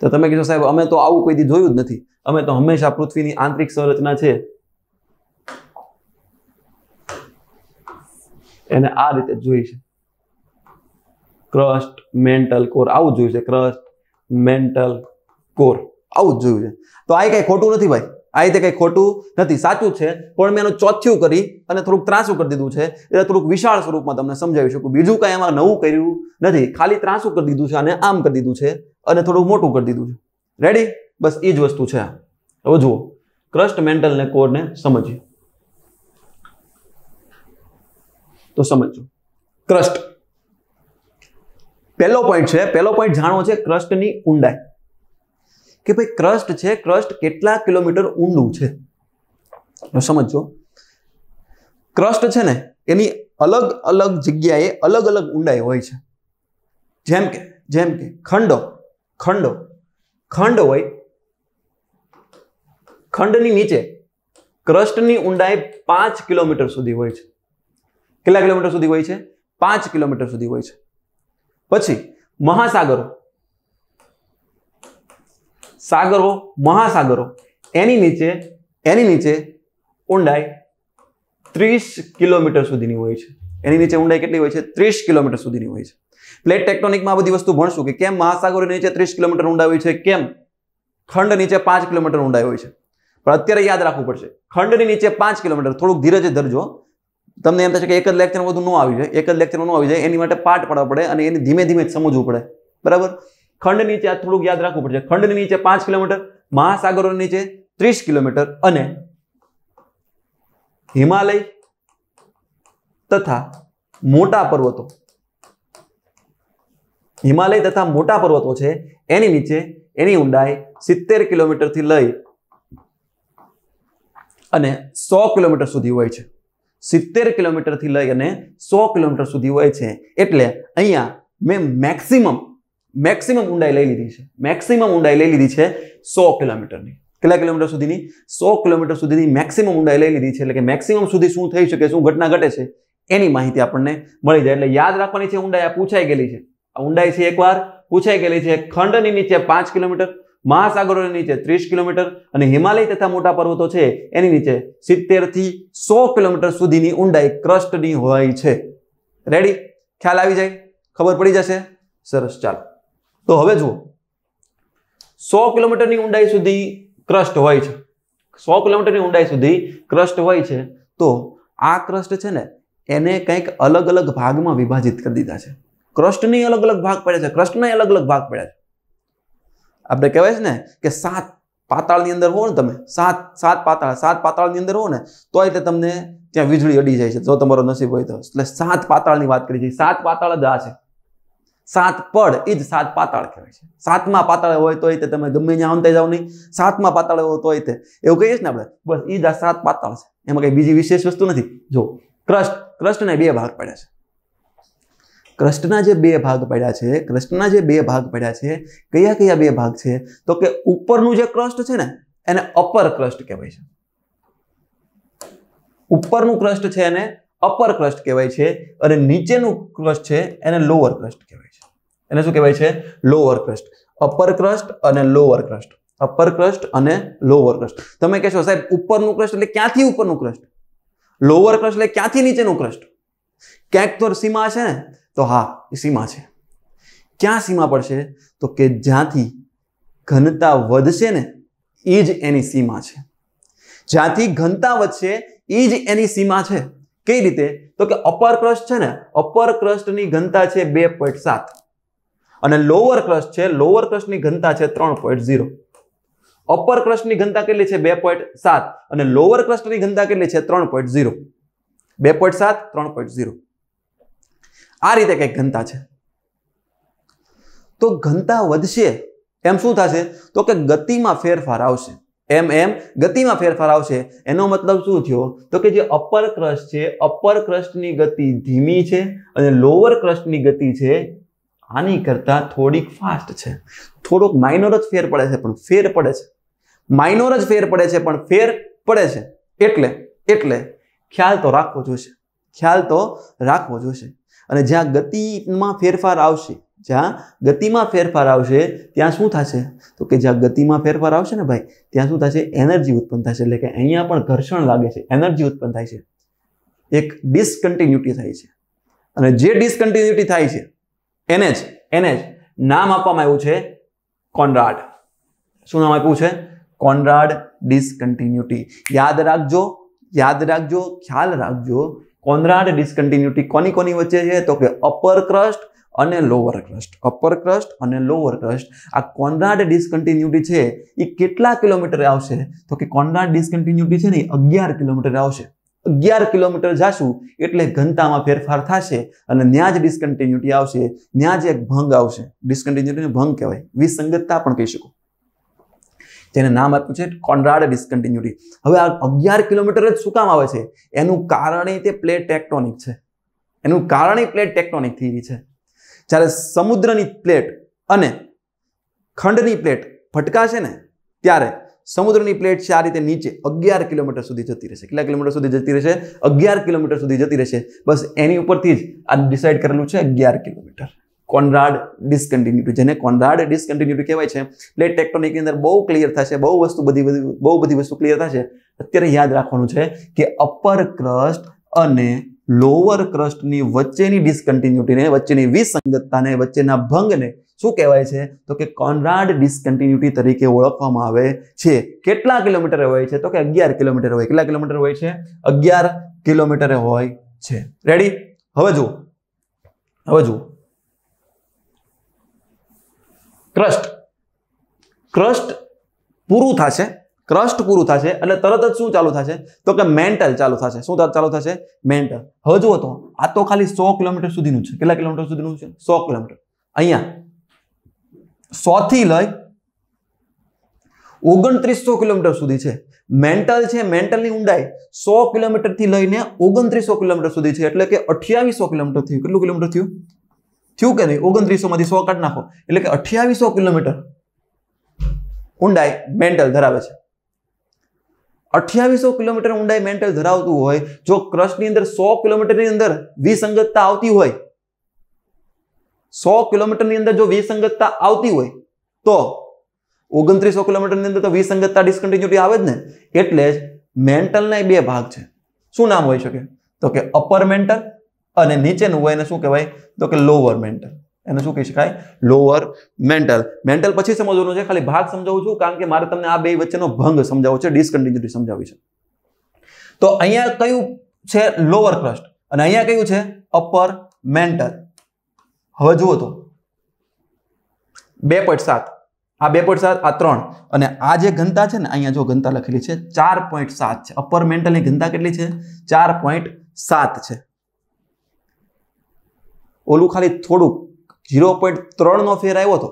તો તમે કહેશો સાહેબ અમે તો આવું કોઈ જોયું જ નથી અમે તો હંમેશા પૃથ્વીની આંતરિક સંરચના છે એને આ રીતે જોઈ છે ક્રસ્ટ મેન્ટલ કોર આવું જોયું છે ક્રસ્ટ મેન્ટલ કોર આવું જ જોયું છે તો આ કંઈ ખોટું નથી ભાઈ આ રીતે કંઈ ખોટું નથી સાચું છે પણ મેં એનું ચોથ્યું કરી અને થોડુંક ત્રાસું કરી દીધું છે એટલે થોડુંક વિશાળ સ્વરૂપમાં તમને સમજાવી શકું બીજું કાંઈ એમાં નવું કર્યું નથી ખાલી ત્રાસું કરી દીધું છે અને આમ કરી દીધું છે અને થોડુંક મોટું કરી દીધું છે રેડી બસ એ જ વસ્તુ છે હવે જુઓ ક્રસ્ટ મેન્ટલને કોરને સમજીએ તો સમજો ક્રસ્ટ પહેલો પોઈન્ટ છે પહેલો પોઈન્ટ જાણવો છે ક્રસ્ટની ઊંડાઈ કે ભાઈ ક્રસ્ટ છે ક્રસ્ટ કેટલા કિલોમીટર ઊંડું છે સમજો ક્રસ્ટ છે ને એની અલગ અલગ જગ્યાએ અલગ અલગ ઊંડાઈ હોય છે જેમ કે જેમ કે ખંડો ખંડો ખંડ હોય ખંડની નીચે ક્રસ્ટની ઊંડાઈ પાંચ કિલોમીટર સુધી હોય છે કેટલા કિલોમીટર સુધી હોય છે પાંચ કિલોમીટર સુધી હોય છે પછી મહાસાગરો સાગરો મહાસાગરો એની નીચે એની નીચે ઊંડાઈ ત્રીસ કિલોમીટર સુધીની હોય છે એની નીચે ઊંડાઈ કેટલી હોય છે ત્રીસ કિલોમીટર સુધીની હોય છે પ્લેટ ટેક્ટોનિકમાં આ બધી વસ્તુ ભણશું કે કેમ મહાસાગરોની નીચે ત્રીસ કિલોમીટર ઊંડાઈ હોય છે કેમ ખંડ નીચે પાંચ કિલોમીટર ઊંડાઈ હોય છે પણ અત્યારે યાદ રાખવું પડશે ખંડની નીચે પાંચ કિલોમીટર થોડુંક ધીરજ ધરજો તમને એમ થશે કે એક જ લેક્ચર વધુ ન આવી જાય એક જ લેક્ચરમાં ન આવી જાય એની માટે પાઠ પાડવા પડે અને એને ધીમે ધીમે સમજવું પડે બરાબર ખંડ નીચે આ થોડુંક યાદ રાખવું પડશે ખંડની નીચે પાંચ કિલોમીટર મહાસાગરો નીચે ત્રીસ કિલોમીટર અને હિમાલય તથા મોટા પર્વતો હિમાલય તથા મોટા પર્વતો છે એની નીચે એની ઊંડાઈ સિત્તેર કિલોમીટરથી લઈ અને સો કિલોમીટર સુધી હોય છે સિત્તેર કિલોમીટરથી લઈ અને સો કિલોમીટર સુધી હોય છે એટલે અહીંયા મેં મેક્સિમમ મેક્સિમમ ઊંડાઈ લઈ લીધી છે મેક્સિમમ ઊંડાઈ લઈ લીધી છે સો કિલોમીટરની કેટલા કિલોમીટર સુધીની સો કિલોમીટર સુધીની મેક્સિમમ ઊંડાઈ લઈ લીધી છે એટલે કે મેક્સિમમ સુધી શું થઈ શકે શું ઘટના ઘટે છે એની માહિતી આપણને મળી જાય એટલે યાદ રાખવાની છે ઊંડાઈ આ પૂછાઈ ગયેલી છે આ ઊંડાઈ છે એકવાર પૂછાઈ ગયેલી છે ખંડની નીચે પાંચ કિલોમીટર મહાસાગરોની નીચે ત્રીસ કિલોમીટર અને હિમાલય તથા મોટા પર્વતો છે એની નીચે સિત્તેરથી સો કિલોમીટર સુધીની ઊંડાઈ ક્રસ્ટની હોય છે રેડી ખ્યાલ આવી જાય ખબર પડી જશે સરસ ચાલો તો હવે જુઓ સો કિલોમીટરની ઊંડાઈ સુધી ક્રસ્ટ હોય છે સો કિલોમીટરની ઊંડાઈ સુધી ક્રસ્ટ હોય છે તો આ ક્રસ્ટ છે ને એને કંઈક અલગ અલગ ભાગમાં વિભાજિત કરી દીધા છે ક્રસ્ટની અલગ અલગ ભાગ પડ્યા છે ક્રસ્ટના અલગ અલગ ભાગ પડ્યા છે આપણે કહેવાય છે ને કે સાત પાતાળની અંદર હો ને તમે સાત સાત પાતાળ સાત પાતાળની અંદર હો ને તો એટલે તમને ત્યાં વીજળી અડી જાય છે જો તમારો નસીબ હોય તો એટલે સાત પાતાળની વાત કરી છે સાત પાતાળ જ આ છે સાત પડ એ જ સાત પાતાળ કહેવાય છે સાતમા પાતાળ હોય તો તે તમે ગમે ત્યાં અંતે જાઓ નહીં સાતમા પાતાળ હોય તો તે એવું કહીએ છીએ ને આપણે બસ એ જ આ સાત પાતાળ છે એમાં કંઈ બીજી વિશેષ વસ્તુ નથી જો ક્રસ્ટ ક્રષ્ટને બે ભાગ પડે છે ક્રષ્ટના જે બે ભાગ પડ્યા છે ક્રષ્ટના જે બે ભાગ પડ્યા છે કયા કયા બે ભાગ છે તો કે ઉપરનું જે ક્રસ્ટ છે ને એને અપર ક્રસ્ટ કહેવાય છે ઉપરનું ક્રસ્ટ છે એને અપર ક્રસ્ટ કહેવાય છે અને નીચેનું ક્રસ્ટ છે એને લોઅર ક્રસ્ટ કહેવાય છે એને શું કહેવાય છે લોઅર ક્રસ્ટ અપર ક્રસ્ટ અને લોઅર ક્રસ્ટ અપર ક્રસ્ટ અને લોઅર ક્રસ્ટ તમે કહેશો સાહેબ ઉપરનું ક્રસ્ટ એટલે ક્યાંથી ઉપરનું ક્રસ્ટ લોઅર ક્રસ્ટ એટલે ક્યાંથી નીચેનું ક્રષ્ટ ક્યાંક તો સીમા છે ને તો હા એ સીમા છે ક્યાં સીમા પડશે તો કે જ્યાંથી ઘનતા વધશે ને એ જ એની સીમા છે જ્યાંથી ઘનતા વધશે એ જ એની સીમા છે કઈ રીતે તો કે અપર ક્રસ્ટ છે ને અપર ક્રસ્ટની ઘનતા છે બે પોઈન્ટ સાત અને લોઅર ક્રસ્ટ છે લોઅર ક્રસ્ટની ઘનતા છે ત્રણ પોઈન્ટ ઝીરો અપર ક્રસ્ટની ઘનતા કેટલી છે બે પોઈન્ટ સાત અને લોઅર ક્રસ્ટની ઘનતા કેટલી છે ત્રણ પોઈન્ટ ઝીરો બે પોઈન્ટ સાત ત્રણ પોઈન્ટ ઝીરો આ રીતે કંઈક ઘનતા છે તો ઘનતા વધશે એમ શું થશે તો કે ગતિમાં ફેરફાર આવશે એમ એમ ગતિમાં ફેરફાર આવશે એનો મતલબ શું થયો તો કે જે અપર ક્રસ્ટ છે અપર ક્રસ્ટની ગતિ ધીમી છે અને લોઅર ક્રસ્ટની ગતિ છે આની કરતાં થોડીક ફાસ્ટ છે થોડોક માઇનોર જ ફેર પડે છે પણ ફેર પડે છે માઇનોર જ ફેર પડે છે પણ ફેર પડે છે એટલે એટલે ખ્યાલ તો રાખવો જોઈશે ખ્યાલ તો રાખવો જોઈશે અને જ્યાં ગતિમાં ફેરફાર આવશે જ્યાં ગતિમાં ફેરફાર આવશે ત્યાં શું થશે તો કે જ્યાં ગતિમાં ફેરફાર આવશે ને ભાઈ ત્યાં શું થશે એનર્જી ઉત્પન્ન થશે એટલે કે અહીંયા પણ ઘર્ષણ લાગે છે એનર્જી ઉત્પન્ન થાય છે એક ડિસકન્ટિન્યુટી થાય છે અને જે ડિસકન્ટિન્યુટી થાય છે એને જ એને જ નામ આપવામાં આવ્યું છે કોનરાડ શું નામ આપ્યું છે કોનરાડ ડિસકન્ટિન્યુટી યાદ રાખજો યાદ રાખજો ખ્યાલ રાખજો કોનરાડ ડિસકન્ટિન્યુટી કોની કોની વચ્ચે છે તો કે અપર ક્રસ્ટ અને લોવર ક્રસ્ટ અપર ક્રસ્ટ અને લોવર ક્રસ્ટ આ કોનરાડ ડિસકન્ટિન્યુટી છે એ કેટલા કિલોમીટર આવશે તો કે કોનરાડ ડિસકન્ટિન્યુટી છે ને અગિયાર કિલોમીટર આવશે અગિયાર કિલોમીટર જાશું એટલે ઘનતામાં ફેરફાર થશે અને ત્યાં જ ડિસકન્ટિન્યુટી આવશે ત્યાં જ એક ભંગ આવશે ડિસકન્ટિન્યુટીને ભંગ કહેવાય વિસંગતતા પણ કહી શકો જેને નામ આપ્યું છે કોન્રાડ ડિસકન્ટિન્યુટી હવે આ અગિયાર કિલોમીટર જ શું કામ આવે છે એનું કારણ તે પ્લેટ ટેક્ટોનિક છે એનું કારણ પ્લેટ ટેક્ટોનિક થયેલી છે જ્યારે સમુદ્રની પ્લેટ અને ખંડની પ્લેટ ફટકાશે ને ત્યારે સમુદ્રની પ્લેટ છે આ રીતે નીચે અગિયાર કિલોમીટર સુધી જતી રહેશે કેટલા કિલોમીટર સુધી જતી રહેશે અગિયાર કિલોમીટર સુધી જતી રહેશે બસ એની ઉપરથી જ આ ડિસાઇડ કરેલું છે અગિયાર કિલોમીટર કોનરાડ ડિસકન્ટિન્યુટી જેને કોનરાડ ડિસકન્ટિન્યુટી કહેવાય છે પ્લેટ ટેક્ટોનિકની અંદર બહુ ક્લિયર થશે બહુ વસ્તુ બધી બધી બહુ બધી વસ્તુ ક્લિયર થશે અત્યારે યાદ રાખવાનું છે કે અપર ક્રસ્ટ અને લોઅર ક્રસ્ટની વચ્ચેની ડિસકન્ટિન્યુટીને વચ્ચેની વિસંગતતાને વચ્ચેના ભંગને શું કહેવાય છે તો કે કોનરાડ ડિસકન્ટિન્યુટી તરીકે ઓળખવામાં આવે છે કેટલા કિલોમીટર હોય છે તો કે અગિયાર કિલોમીટર હોય કેટલા કિલોમીટર હોય છે અગિયાર કિલોમીટરે હોય છે રેડી હવે જુઓ હવે જુઓ ક્રસ્ટ ક્રસ્ટ પૂરું થશે ક્રસ્ટ પૂરું થશે એટલે તરત જ શું ચાલુ થશે તો કે મેન્ટલ ચાલુ થશે શું ચાલુ થશે મેન્ટલ હજુ જુઓ તો આ તો ખાલી સો કિલોમીટર સુધીનું છે કેટલા કિલોમીટર સુધીનું છે સો કિલોમીટર અહીંયા સો થી લઈ ઓગણત્રીસો કિલોમીટર સુધી છે મેન્ટલ છે મેન્ટલની ઊંડાઈ સો કિલોમીટરથી લઈને ઓગણત્રીસો કિલોમીટર સુધી છે એટલે કે અઠ્યાવીસો કિલોમીટર થયું કેટલું કિલોમીટર થયું થયું કે નહીં ઓગણત્રીસોમાંથી સો કાઢી નાખો એટલે કે અઠ્યાવીસો કિલોમીટર ઊંડાઈ મેન્ટલ ધરાવે છે અઠ્યાવીસો કિલોમીટર ઊંડાઈ મેન્ટલ ધરાવતું હોય જો ક્રશની અંદર સો કિલોમીટરની અંદર વિસંગતતા આવતી હોય સો કિલોમીટરની અંદર જો વિસંગતતા આવતી હોય તો ઓગણત્રીસો કિલોમીટરની અંદર તો વિસંગતતા ડિસ્કન્ટિન્યુટી આવે જ ને એટલે જ મેન્ટલના બે ભાગ છે શું નામ હોઈ શકે તો કે અપર મેન્ટલ અને નીચેનું હોય એને શું કહેવાય તો કે લોઅર મેન્ટલ એને શું કહી શકાય લોઅર મેન્ટલ મેન્ટલ પછી સમજવાનું છે ખાલી ભાગ સમજાવું છું કારણ કે મારે તમને આ બે વચ્ચેનો ભંગ સમજાવવો છે ડિસકન્ટિન્યુટી સમજાવી છે તો અહીંયા કયું છે લોઅર ક્રસ્ટ અને અહીંયા કયું છે અપર મેન્ટલ હવે જુઓ તો બે પોઈન્ટ સાત આ બે પોઈન્ટ સાત આ ત્રણ અને આ જે ઘનતા છે ને અહીંયા જો ઘનતા લખેલી છે ચાર પોઈન્ટ સાત છે અપર મેન્ટલની ઘનતા કેટલી છે ચાર પોઈન્ટ સાત છે ઓલું ખાલી થોડુંક ઝીરો પોઈન્ટ ત્રણનો ફેર આવ્યો હતો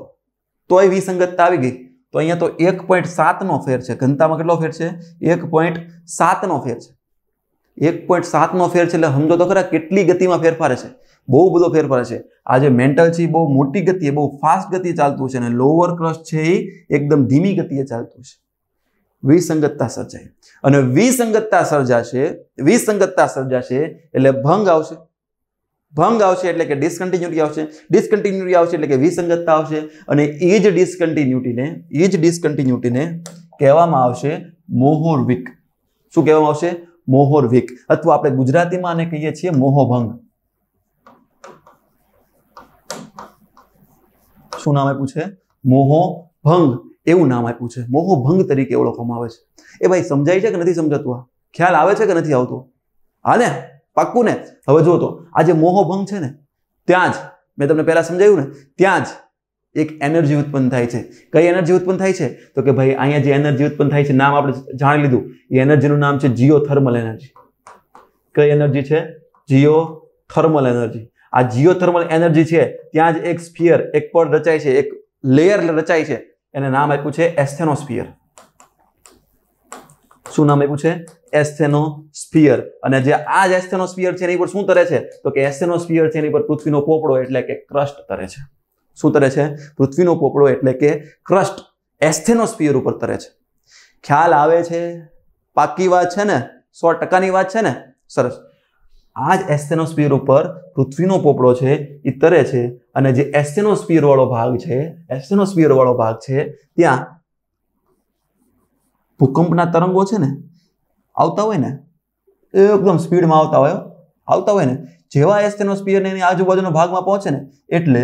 તોય વિસંગતતા આવી ગઈ તો અહીંયા તો એક પોઈન્ટ સાતનો ફેર છે ઘનતામાં કેટલો ફેર છે એક પોઈન્ટ સાતનો ફેર છે એક પોઈન્ટ સાતનો ફેર છે એટલે સમજો તો ખરા કેટલી ગતિમાં ફેરફાર છે બહુ બધો ફેરફાર છે આ જે મેન્ટલ છે એ બહુ મોટી ગતિ એ બહુ ફાસ્ટ ગતિ ચાલતું છે અને લોઅર ક્રસ્ટ છે એ એકદમ ધીમી ગતિએ ચાલતું છે વિસંગતતા સર્જાય અને વિસંગતતા સર્જાશે વિસંગતતા સર્જાશે એટલે ભંગ આવશે ભંગ આવશે એટલે કે ડિસકન્ટિન્યુટી આવશે ડિસકન્ટિન્યુટી આવશે એટલે કે વિસંગતતા આવશે અને એ જ ડિસકન્ટિન્યુટીને એ જ ડિસકન્ટિન્યુટીને કહેવામાં આવશે મોહોરવિક શું કહેવામાં આવશે મોહોરવિક અથવા આપણે ગુજરાતીમાં આને કહીએ છીએ મોહોભંગ શું નામ આપ્યું છે મોહોભંગ એવું નામ આપ્યું છે મોહોભંગ તરીકે ઓળખવામાં આવે છે એ ભાઈ સમજાય છે કે નથી સમજાતું આ ખ્યાલ આવે છે કે નથી આવતો હા ને પાક્કું ને હવે જો તો આ જે મોહભંગ છે ને ત્યાં જ મેં તમને પહેલાં સમજાવ્યું ને ત્યાં જ એક એનર્જી ઉત્પન્ન થાય છે કઈ એનર્જી ઉત્પન્ન થાય છે તો કે ભાઈ અહીંયા જે એનર્જી ઉત્પન્ન થાય છે નામ આપણે જાણી લીધું એ એનર્જીનું નામ છે જીઓ થર્મલ એનર્જી કઈ એનર્જી છે જીઓ થર્મલ એનર્જી આ જીઓ થર્મલ એનર્જી છે ત્યાં જ એક સ્ફિયર એક પડ રચાય છે એક લેયર રચાય છે એને નામ આપ્યું છે એસ્થેનોસ્ફિયર શું નામ આપ્યું છે એસ્થેનોસ્ફિયર અને જે આ જ એસ્થેનોસ્ફિયર છે એની પર શું તરે છે તો કે એસ્થેનોસ્ફિયર છે એની પર પૃથ્વીનો પોપડો એટલે કે ક્રસ્ટ તરે છે શું તરે છે પૃથ્વીનો પોપડો એટલે કે ક્રસ્ટ એસ્થેનોસ્ફિયર ઉપર તરે છે ખ્યાલ આવે છે પાકી વાત છે ને સો ટકાની વાત છે ને સરસ આ જ એસ્થેનોસ્ફિયર ઉપર પૃથ્વીનો પોપડો છે એ તરે છે અને જે એસ્થેનોસ્ફિયર વાળો ભાગ છે એસ્થેનોસ્ફિયર વાળો ભાગ છે ત્યાં ભૂકંપના તરંગો છે ને આવતા હોય ને એકદમ સ્પીડમાં આવતા હોય આવતા હોય ને જેવા એસ્થેનોસ્પિયરને એની આજુબાજુના ભાગમાં પહોંચે ને એટલે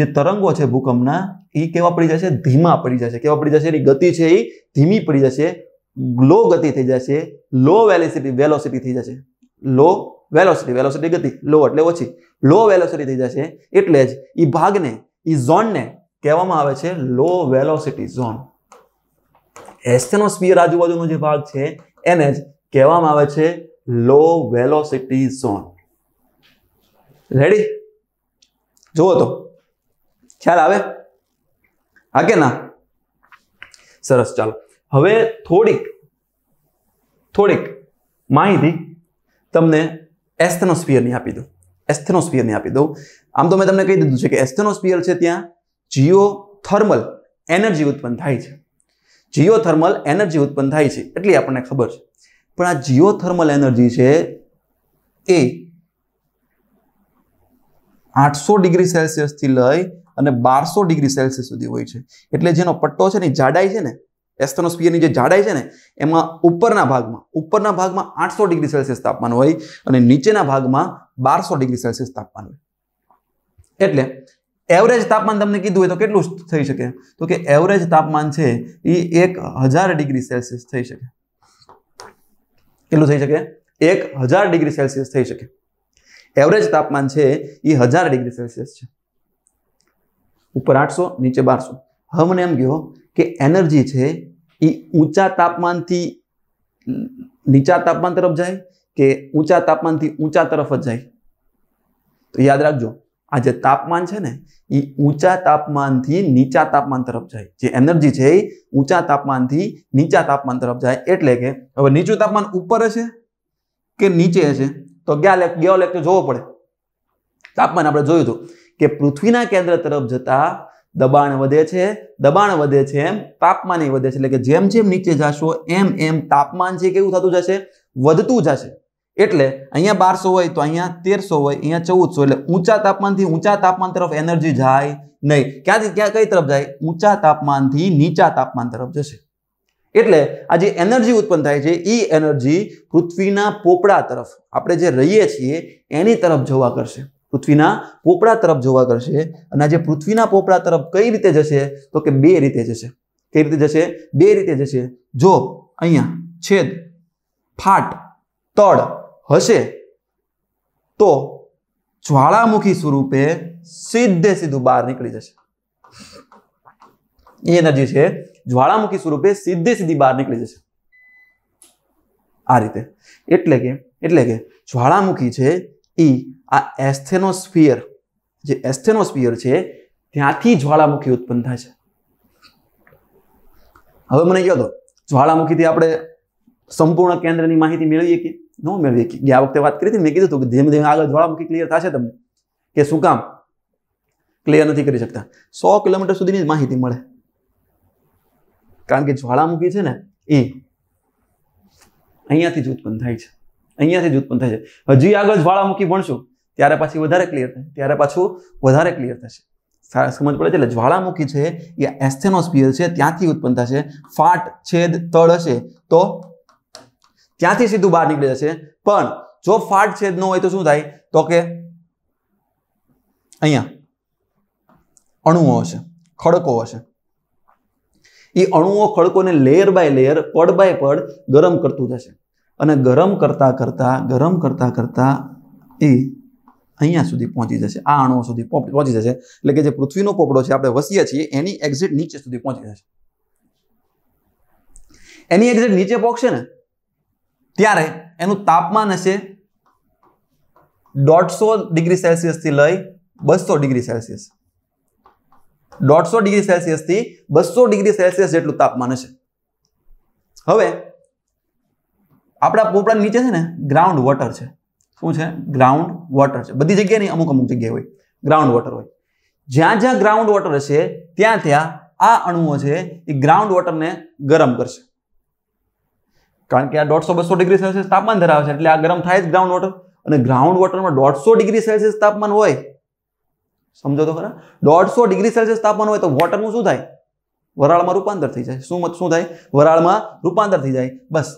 જે તરંગો છે ભૂકંપના એ કેવા પડી જશે ધીમા પડી જશે કેવા પડી જશે એની ગતિ છે એ ધીમી પડી જશે લો ગતિ થઈ જશે લો વેલોસિટી વેલોસિટી થઈ જશે લો વેલોસિટી વેલોસિટી ગતિ લો એટલે ઓછી લો વેલોસિટી થઈ જશે એટલે જ એ ભાગને એ ઝોનને કહેવામાં આવે છે લો વેલોસિટી ઝોન એસ્થેનોસ્ફિયર આજુબાજુનો જે ભાગ છે એને જ કહેવામાં આવે છે લો વેલોસિટી ઝોન રેડી જુઓ તો ખ્યાલ આવે હા કે ના સરસ ચાલો હવે થોડીક થોડીક માહિતી તમને એસ્થેનોસ્ફિયરની આપી દઉં એસ્થેનોસ્ફિયરની આપી દઉં આમ તો મેં તમને કહી દીધું છે કે એસ્થેનોસ્ફિયર છે ત્યાં જીઓ થર્મલ એનર્જી ઉત્પન્ન થાય છે જીઓથર્મલ એનર્જી ઉત્પન્ન થાય છે એટલી આપણને ખબર છે પણ આ જીઓથર્મલ એનર્જી છે એ આઠસો ડિગ્રી સેલ્સિયસથી લઈ અને બારસો ડિગ્રી સેલ્સિયસ સુધી હોય છે એટલે જેનો પટ્ટો છે ને જાડાઈ છે ને એસ્થનોસ્ફિયરની જે જાડાઈ છે ને એમાં ઉપરના ભાગમાં ઉપરના ભાગમાં આઠસો ડિગ્રી સેલ્સિયસ તાપમાન હોય અને નીચેના ભાગમાં બારસો ડિગ્રી સેલ્સિયસ તાપમાન હોય એટલે એવરેજ તાપમાન તમને કીધું હોય તો કેટલું થઈ શકે તો કે એવરેજ તાપમાન છે એ એક હજાર ડિગ્રી સેલ્સિયસ થઈ શકે કેટલું થઈ શકે એક હજાર ડિગ્રી સેલ્સિયસ થઈ શકે એવરેજ તાપમાન છે એ હજાર ડિગ્રી સેલ્સિયસ છે ઉપર આઠસો નીચે બારસો હવે મને એમ કહો કે એનર્જી છે એ ઊંચા તાપમાનથી નીચા તાપમાન તરફ જાય કે ઊંચા તાપમાનથી ઊંચા તરફ જ જાય તો યાદ રાખજો આ જે તાપમાન છે ને એ ઊંચા તાપમાનથી નીચા તાપમાન તરફ જાય જે એનર્જી છે એ ઊંચા તાપમાનથી નીચા તાપમાન તરફ જાય એટલે કે હવે નીચું તાપમાન ઉપર હશે કે નીચે હશે તો ગયા લેખ ગયો લેખ જોવો પડે તાપમાન આપણે જોયું હતું કે પૃથ્વીના કેન્દ્ર તરફ જતા દબાણ વધે છે દબાણ વધે છે એમ તાપમાન એ વધે છે એટલે કે જેમ જેમ નીચે જશો એમ એમ તાપમાન છે કેવું થતું જશે વધતું જશે એટલે અહીંયા બારસો હોય તો અહીંયા તેરસો હોય અહીંયા ચૌદસો એટલે ઊંચા તાપમાનથી ઊંચા તાપમાન તરફ એનર્જી જાય નહીં ક્યાંથી ક્યાં કઈ તરફ જાય ઊંચા તાપમાનથી નીચા તાપમાન તરફ જશે એટલે આ જે એનર્જી ઉત્પન્ન થાય છે એ એનર્જી પૃથ્વીના પોપડા તરફ આપણે જે રહીએ છીએ એની તરફ જવા કરશે પૃથ્વીના પોપડા તરફ જોવા કરશે અને આ જે પૃથ્વીના પોપડા તરફ કઈ રીતે જશે તો કે બે રીતે જશે કઈ રીતે જશે બે રીતે જશે જો અહીંયા છેદ ફાટ તળ હશે તો જ્વાળામુખી સ્વરૂપે સીધે સીધું બહાર નીકળી જશે એ એનર્જી છે જ્વાળામુખી સ્વરૂપે સીધી સીધી બહાર નીકળી જશે આ રીતે એટલે કે એટલે કે જ્વાળામુખી છે એ આ એસ્થેનોસ્ફિયર જે એસ્થેનોસ્ફિયર છે ત્યાંથી જ્વાળામુખી ઉત્પન્ન થાય છે હવે મને કહો તો જ્વાળામુખીથી આપણે સંપૂર્ણ કેન્દ્રની માહિતી મેળવીએ કે નો મેં ગયા વખતે વાત કરી હતી મેં કીધું હતું કે ધીમે ધીમે આગળ જ્વાળામુખી ક્લિયર થશે તમને કે શું કામ ક્લિયર નથી કરી શકતા સો કિલોમીટર સુધીની માહિતી મળે કારણ કે જ્વાળામુખી છે ને એ અહીંયાથી જ ઉત્પન્ન થાય છે અહીંયાથી જ ઉત્પન્ન થાય છે હજી આગળ જ્વાળામુખી ભણશું ત્યારે પાછી વધારે ક્લિયર થાય ત્યારે પાછું વધારે ક્લિયર થશે સમજ પડે છે એટલે જ્વાળામુખી છે એ એસ્થેનોસ્ફિયર છે ત્યાંથી ઉત્પન્ન થશે ફાટ છેદ તળ હશે તો ત્યાંથી સીધું બહાર નીકળી જશે પણ જો ફાટ છેદ ન હોય તો શું થાય તો કે અહીંયા અણુઓ હશે ખડકો હશે એ અણુઓ ખડકોને લેયર બાય લેયર પડ બાય પડ ગરમ કરતું જશે અને ગરમ કરતાં કરતાં ગરમ કરતાં કરતાં એ અહીંયા સુધી પહોંચી જશે આ અણુઓ સુધી પહોંચી જશે એટલે કે જે પૃથ્વીનો પોપડો છે આપણે વસીએ છીએ એની એક્ઝિટ નીચે સુધી પહોંચી જશે એની એક્ઝિટ નીચે પહોંચશે ને ત્યારે એનું તાપમાન હશે દોઢસો ડિગ્રી સેલ્સિયસથી લઈ બસો ડિગ્રી સેલ્સિયસ દોઢસો ડિગ્રી સેલ્સિયસથી બસો ડિગ્રી સેલ્સિયસ જેટલું તાપમાન હશે હવે આપણા પોપડા નીચે છે ને ગ્રાઉન્ડ વોટર છે શું છે ગ્રાઉન્ડ વોટર છે બધી જગ્યાએ નહીં અમુક અમુક જગ્યાએ હોય ગ્રાઉન્ડ વોટર હોય જ્યાં જ્યાં ગ્રાઉન્ડ વોટર હશે ત્યાં ત્યાં આ અણુઓ છે એ ગ્રાઉન્ડ વોટરને ગરમ કરશે કારણ કે આ દોઢસો બસો ડિગ્રી સેલ્સિયસ તાપમાન ધરાવે છે એટલે આ ગરમ થાય જ ગ્રાઉન્ડ વોટર અને ગ્રાઉન્ડ વોટરમાં દોઢસો ડિગ્રી સેલ્સિયસ તાપમાન હોય સમજો તો ખરા દોઢસો ડિગ્રી સેલ્સિયસ તાપમાન હોય તો વોટરનું શું થાય વરાળમાં રૂપાંતર થઈ જાય શું શું થાય વરાળમાં રૂપાંતર થઈ જાય બસ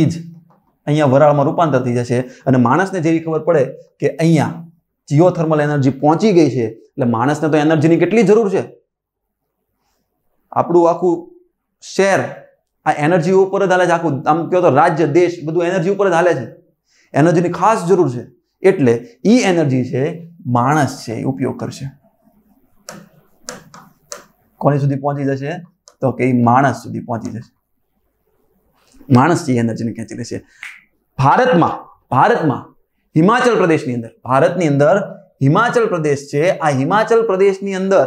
એ જ અહીંયા વરાળમાં રૂપાંતર થઈ જશે અને માણસને જેવી ખબર પડે કે અહીંયા જીઓથર્મલ એનર્જી પહોંચી ગઈ છે એટલે માણસને તો એનર્જીની કેટલી જરૂર છે આપણું આખું શેર આ એનર્જી ઉપર જ હાલે છે આખું આમ કહો તો રાજ્ય દેશ બધું એનર્જી ઉપર જ હાલે છે એનર્જીની ખાસ જરૂર છે એટલે એ એનર્જી છે માણસ છે એ ઉપયોગ કરશે કોની સુધી પહોંચી જશે તો કે માણસ સુધી પહોંચી જશે માણસ છે એનર્જીને ખેંચી લેશે ભારતમાં ભારતમાં હિમાચલ પ્રદેશની અંદર ભારતની અંદર હિમાચલ પ્રદેશ છે આ હિમાચલ પ્રદેશની અંદર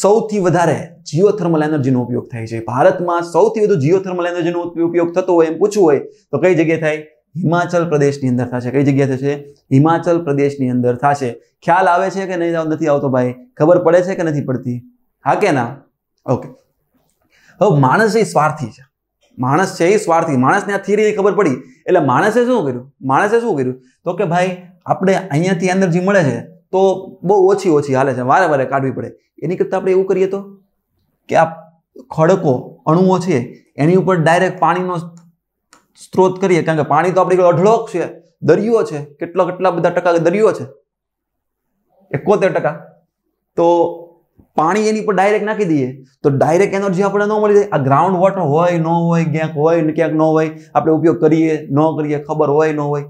સૌથી વધારે જીઓથર્મલ એનર્જીનો ઉપયોગ થાય છે ભારતમાં સૌથી વધુ જીઓથર્મલ એનર્જીનો ઉપયોગ થતો હોય એમ પૂછવું હોય તો કઈ જગ્યાએ થાય હિમાચલ પ્રદેશની અંદર થશે કઈ જગ્યાએ થશે હિમાચલ પ્રદેશની અંદર થશે ખ્યાલ આવે છે કે નહીં નથી આવતો ભાઈ ખબર પડે છે કે નથી પડતી હા કે ના ઓકે હવે માણસ એ સ્વાર્થી છે માણસ છે એ સ્વાર્થી માણસને આ થિયરી ખબર પડી એટલે માણસે શું કર્યું માણસે શું કર્યું તો કે ભાઈ આપણે અહીંયાથી એનર્જી મળે છે તો બહુ ઓછી ઓછી હાલે છે વારે વારે કાઢવી પડે એની કરતાં આપણે એવું કરીએ તો કે આ ખડકો અણુઓ છે એની ઉપર ડાયરેક્ટ પાણીનો સ્ત્રોત કરીએ કારણ કે પાણી તો આપણી અઢળક છે દરિયો છે કેટલા કેટલા બધા ટકા દરિયો છે એકોતેર ટકા તો પાણી એની પર ડાયરેક્ટ નાખી દઈએ તો ડાયરેક્ટ એનર્જી આપણે ન મળી જાય આ ગ્રાઉન્ડ વોટર હોય ન હોય ક્યાંક હોય ને ક્યાંક ન હોય આપણે ઉપયોગ કરીએ ન કરીએ ખબર હોય ન હોય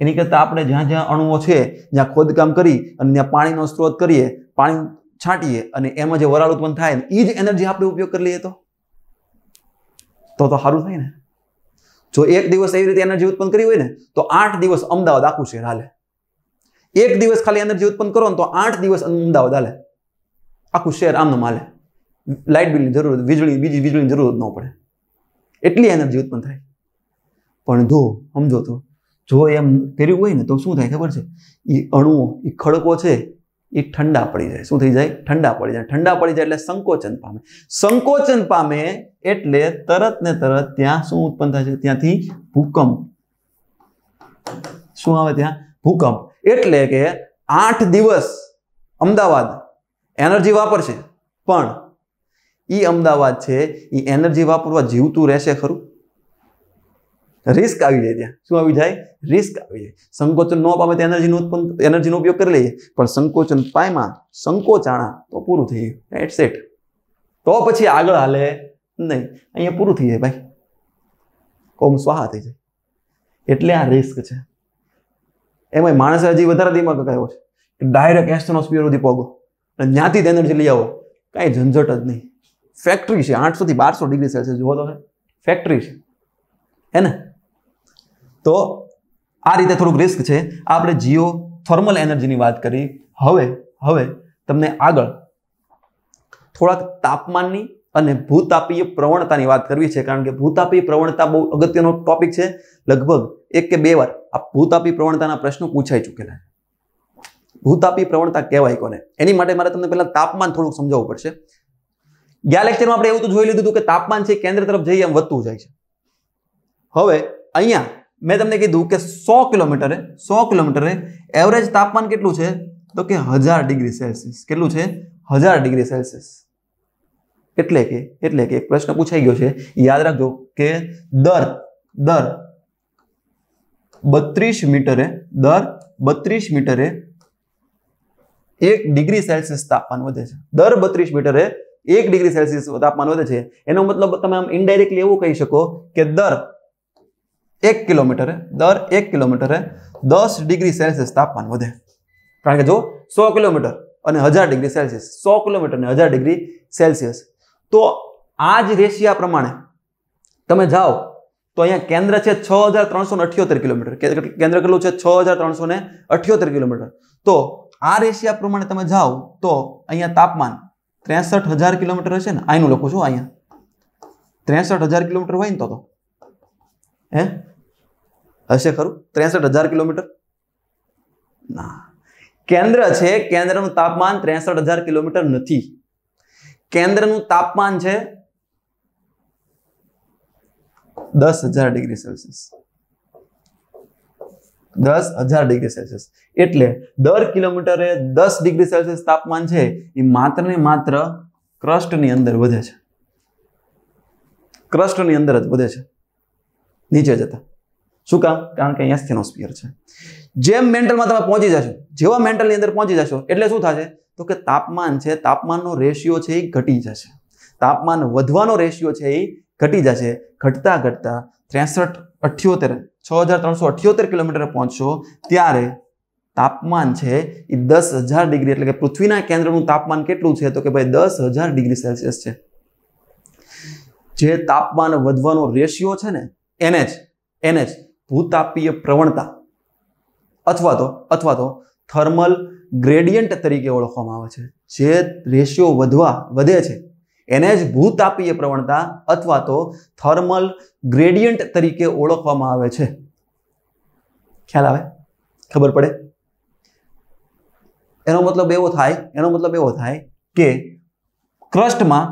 એની કરતાં આપણે જ્યાં જ્યાં અણુઓ છે જ્યાં ખોદકામ કરી અને ત્યાં પાણીનો સ્ત્રોત કરીએ પાણી છાંટીએ અને એમાં જે વરાળ ઉત્પન્ન થાય એ જ એનર્જી આપણે ઉપયોગ કરી લઈએ તો તો તો સારું થાય ને જો એક દિવસ એવી રીતે એનર્જી ઉત્પન્ન કરી હોય ને તો આઠ દિવસ અમદાવાદ આખું શહેર હાલે એક દિવસ ખાલી એનર્જી ઉત્પન્ન કરો ને તો આઠ દિવસ અમદાવાદ હાલે આખું શહેર આમને માલે લાઇટ બિલની જરૂર વીજળી બીજી વીજળીની જરૂર ન પડે એટલી એનર્જી ઉત્પન્ન થાય પણ જો સમજો તો જો એમ કર્યું હોય ને તો શું થાય ખબર છે એ અણુઓ એ ખડકો છે એ ઠંડા પડી જાય શું થઈ જાય ઠંડા પડી જાય ઠંડા પડી જાય એટલે સંકોચન પામે સંકોચન પામે એટલે તરત ને તરત ત્યાં શું ઉત્પન્ન થાય છે ત્યાંથી ભૂકંપ શું આવે ત્યાં ભૂકંપ એટલે કે આઠ દિવસ અમદાવાદ એનર્જી વાપરશે પણ એ અમદાવાદ છે એ એનર્જી વાપરવા જીવતું રહેશે ખરું રિસ્ક આવી જાય ત્યાં શું આવી જાય રિસ્ક આવી જાય સંકોચન ન પામે તો એનર્જીનો ઉત્પન્ન એનર્જીનો ઉપયોગ કરી લઈએ પણ સંકોચન પાયમાં સંકોચાણા તો પૂરું થઈ ગયું એટ સેટ તો પછી આગળ હાલે નહીં અહીંયા પૂરું થઈ જાય ભાઈ કોમ સ્વાહા થઈ જાય એટલે આ રિસ્ક છે એમાં માણસે હજી વધારે દિમાગ કહેવો છે કે ડાયરેક્ટ એસ્ટ્રોનોસ્ફિયર સુધી પોગો અને ત્યાંથી જ એનર્જી લઈ આવો કાંઈ ઝંઝટ જ નહીં ફેક્ટરી છે આઠસોથી બારસો ડિગ્રી સેલ્સિયસ જુઓ તમે ફેક્ટરી છે હે ને તો આ રીતે થોડુંક રિસ્ક છે આપણે જીઓ થર્મલ એનર્જીની વાત કરી હવે હવે તમને આગળ થોડાક તાપમાનની અને ભૂતાપીય પ્રવણતાની વાત કરવી છે કારણ કે ભૂતાપીય પ્રવણતા બહુ અગત્યનો ટોપિક છે લગભગ એક કે બે વાર આ ભૂતાપી પ્રવણતાના પ્રશ્નો પૂછાઈ ચૂકેલા છે ભૂતાપી પ્રવણતા કહેવાય કોને એની માટે મારે તમને પહેલાં તાપમાન થોડુંક સમજાવવું પડશે ગયા લેક્ચરમાં આપણે એવું તો જોઈ લીધું હતું કે તાપમાન છે કેન્દ્ર તરફ જઈ એમ વધતું જાય છે હવે અહીંયા મેં તમને કીધું કે સો કિલોમીટરે સો કિલોમીટરે એવરેજ તાપમાન કેટલું છે તો કે હજાર ડિગ્રી સેલ્સિયસ કેટલું છે હજાર ડિગ્રી સેલ્સિયસ એટલે કે એટલે કે એક પ્રશ્ન પૂછાઈ ગયો છે યાદ રાખજો કે દર દર બત્રીસ મીટરે દર બત્રીસ મીટરે એક ડિગ્રી સેલ્સિયસ તાપમાન વધે છે દર બત્રીસ મીટરે એક ડિગ્રી સેલ્સિયસ તાપમાન વધે છે એનો મતલબ તમે આમ ઇનડાયરેક્ટલી એવું કહી શકો કે દર એક કિલોમીટરે દર એક કિલોમીટરે દસ ડિગ્રી સેલ્સિયસ તાપમાન વધે કારણ કે જો સો કિલોમીટર અને હજાર ડિગ્રી સેલ્સિયસ સો કિલોમીટર અને હજાર ડિગ્રી સેલ્સિયસ તો આ જ રેશિયા પ્રમાણે તમે જાઓ તો અહીંયા કેન્દ્ર છે છ હજાર ત્રણસો ને અઠ્યોતેર કિલોમીટર કેન્દ્ર કેટલું છે છ હજાર ત્રણસો ને અઠ્યોતેર કિલોમીટર તો આ રેશિયા પ્રમાણે તમે જાઓ તો અહીંયા તાપમાન ત્રેસઠ હજાર કિલોમીટર હશે ને અહીંનું લખું છું અહીંયા ત્રેસઠ હજાર કિલોમીટર હોય ને તો હે હશે ખરું ત્રેસઠ હજાર કિલોમીટર ના કેન્દ્ર છે કેન્દ્રનું તાપમાન ત્રેસઠ હજાર કિલોમીટર નથી કેન્દ્રનું તાપમાન છે દસ હજાર ડિગ્રી સેલ્સિયસ દસ હજાર ડિગ્રી સેલ્સિયસ એટલે દર કિલોમીટરે દસ ડિગ્રી સેલ્સિયસ તાપમાન છે એ માત્ર ને માત્ર ક્રસ્ટની અંદર વધે છે ક્રસ્ટની અંદર જ વધે છે નીચે જતા શું કામ કારણ કે અહીંયા સ્થિનોસ્પિયર છે જેમ મેન્ટલમાં તમે પહોંચી જશો જેવા મેન્ટલની અંદર પહોંચી જશો એટલે શું થશે તો કે તાપમાન છે તાપમાનનો રેશિયો છે એ ઘટી જશે તાપમાન વધવાનો રેશિયો છે એ ઘટી જશે ઘટતા ઘટતા ત્રેસઠ અઠ્યોતેર છ હજાર ત્રણસો અઠ્યોતેર કિલોમીટર પહોંચશો ત્યારે તાપમાન છે એ દસ હજાર ડિગ્રી એટલે કે પૃથ્વીના કેન્દ્રનું તાપમાન કેટલું છે તો કે ભાઈ દસ હજાર ડિગ્રી સેલ્સિયસ છે જે તાપમાન વધવાનો રેશિયો છે ને એને જ એને જ ભૂતાપીય પ્રવણતા અથવા તો અથવા તો થર્મલ ગ્રેડિયન્ટ તરીકે ઓળખવામાં આવે છે જે રેશિયો વધવા વધે છે એને જ ભૂતાપીય પ્રવણતા અથવા તો થર્મલ ગ્રેડિયન્ટ તરીકે ઓળખવામાં આવે છે ખ્યાલ આવે ખબર પડે એનો મતલબ એવો થાય એનો મતલબ એવો થાય કે ક્રસ્ટમાં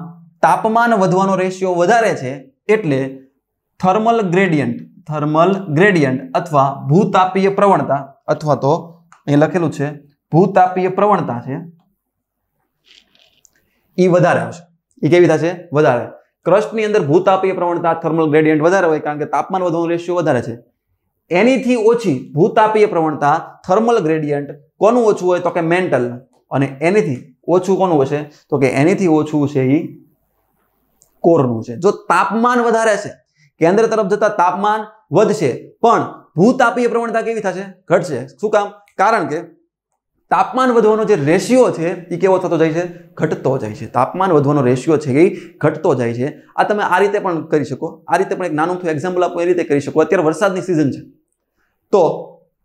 તાપમાન વધવાનો રેશિયો વધારે છે એટલે થર્મલ ગ્રેડિયન્ટ થર્મલ ગ્રેડિયન્ટ અથવા ભૂતાપીય પ્રવણતા અથવા તો એ લખેલું છે ભૂતાપીય પ્રવણતા છે એ વધારે આવશે એ કેવી થશે વધારે ક્રસ્ટની અંદર ભૂતાપીય પ્રવણતા થર્મલ ગ્રેડિયન્ટ વધારે હોય કારણ કે તાપમાન વધવાનું રેશિયો વધારે છે એનીથી ઓછી ભૂતાપીય પ્રવણતા થર્મલ ગ્રેડિયન્ટ કોનું ઓછું હોય તો કે મેન્ટલ અને એનીથી ઓછું કોનું હશે તો કે એનીથી ઓછું છે એ કોરનું છે જો તાપમાન વધારે છે કેન્દ્ર તરફ જતા તાપમાન વધશે પણ ભૂતાપીય પ્રવણતા કેવી થશે ઘટશે શું કામ કારણ કે તાપમાન વધવાનો જે રેશિયો છે એ કેવો થતો જાય છે ઘટતો જાય છે તાપમાન વધવાનો રેશિયો છે એ ઘટતો જાય છે આ તમે આ રીતે પણ કરી શકો આ રીતે પણ એક નાનું થયું એક્ઝામ્પલ આપો એ રીતે કરી શકો અત્યારે વરસાદની સિઝન છે તો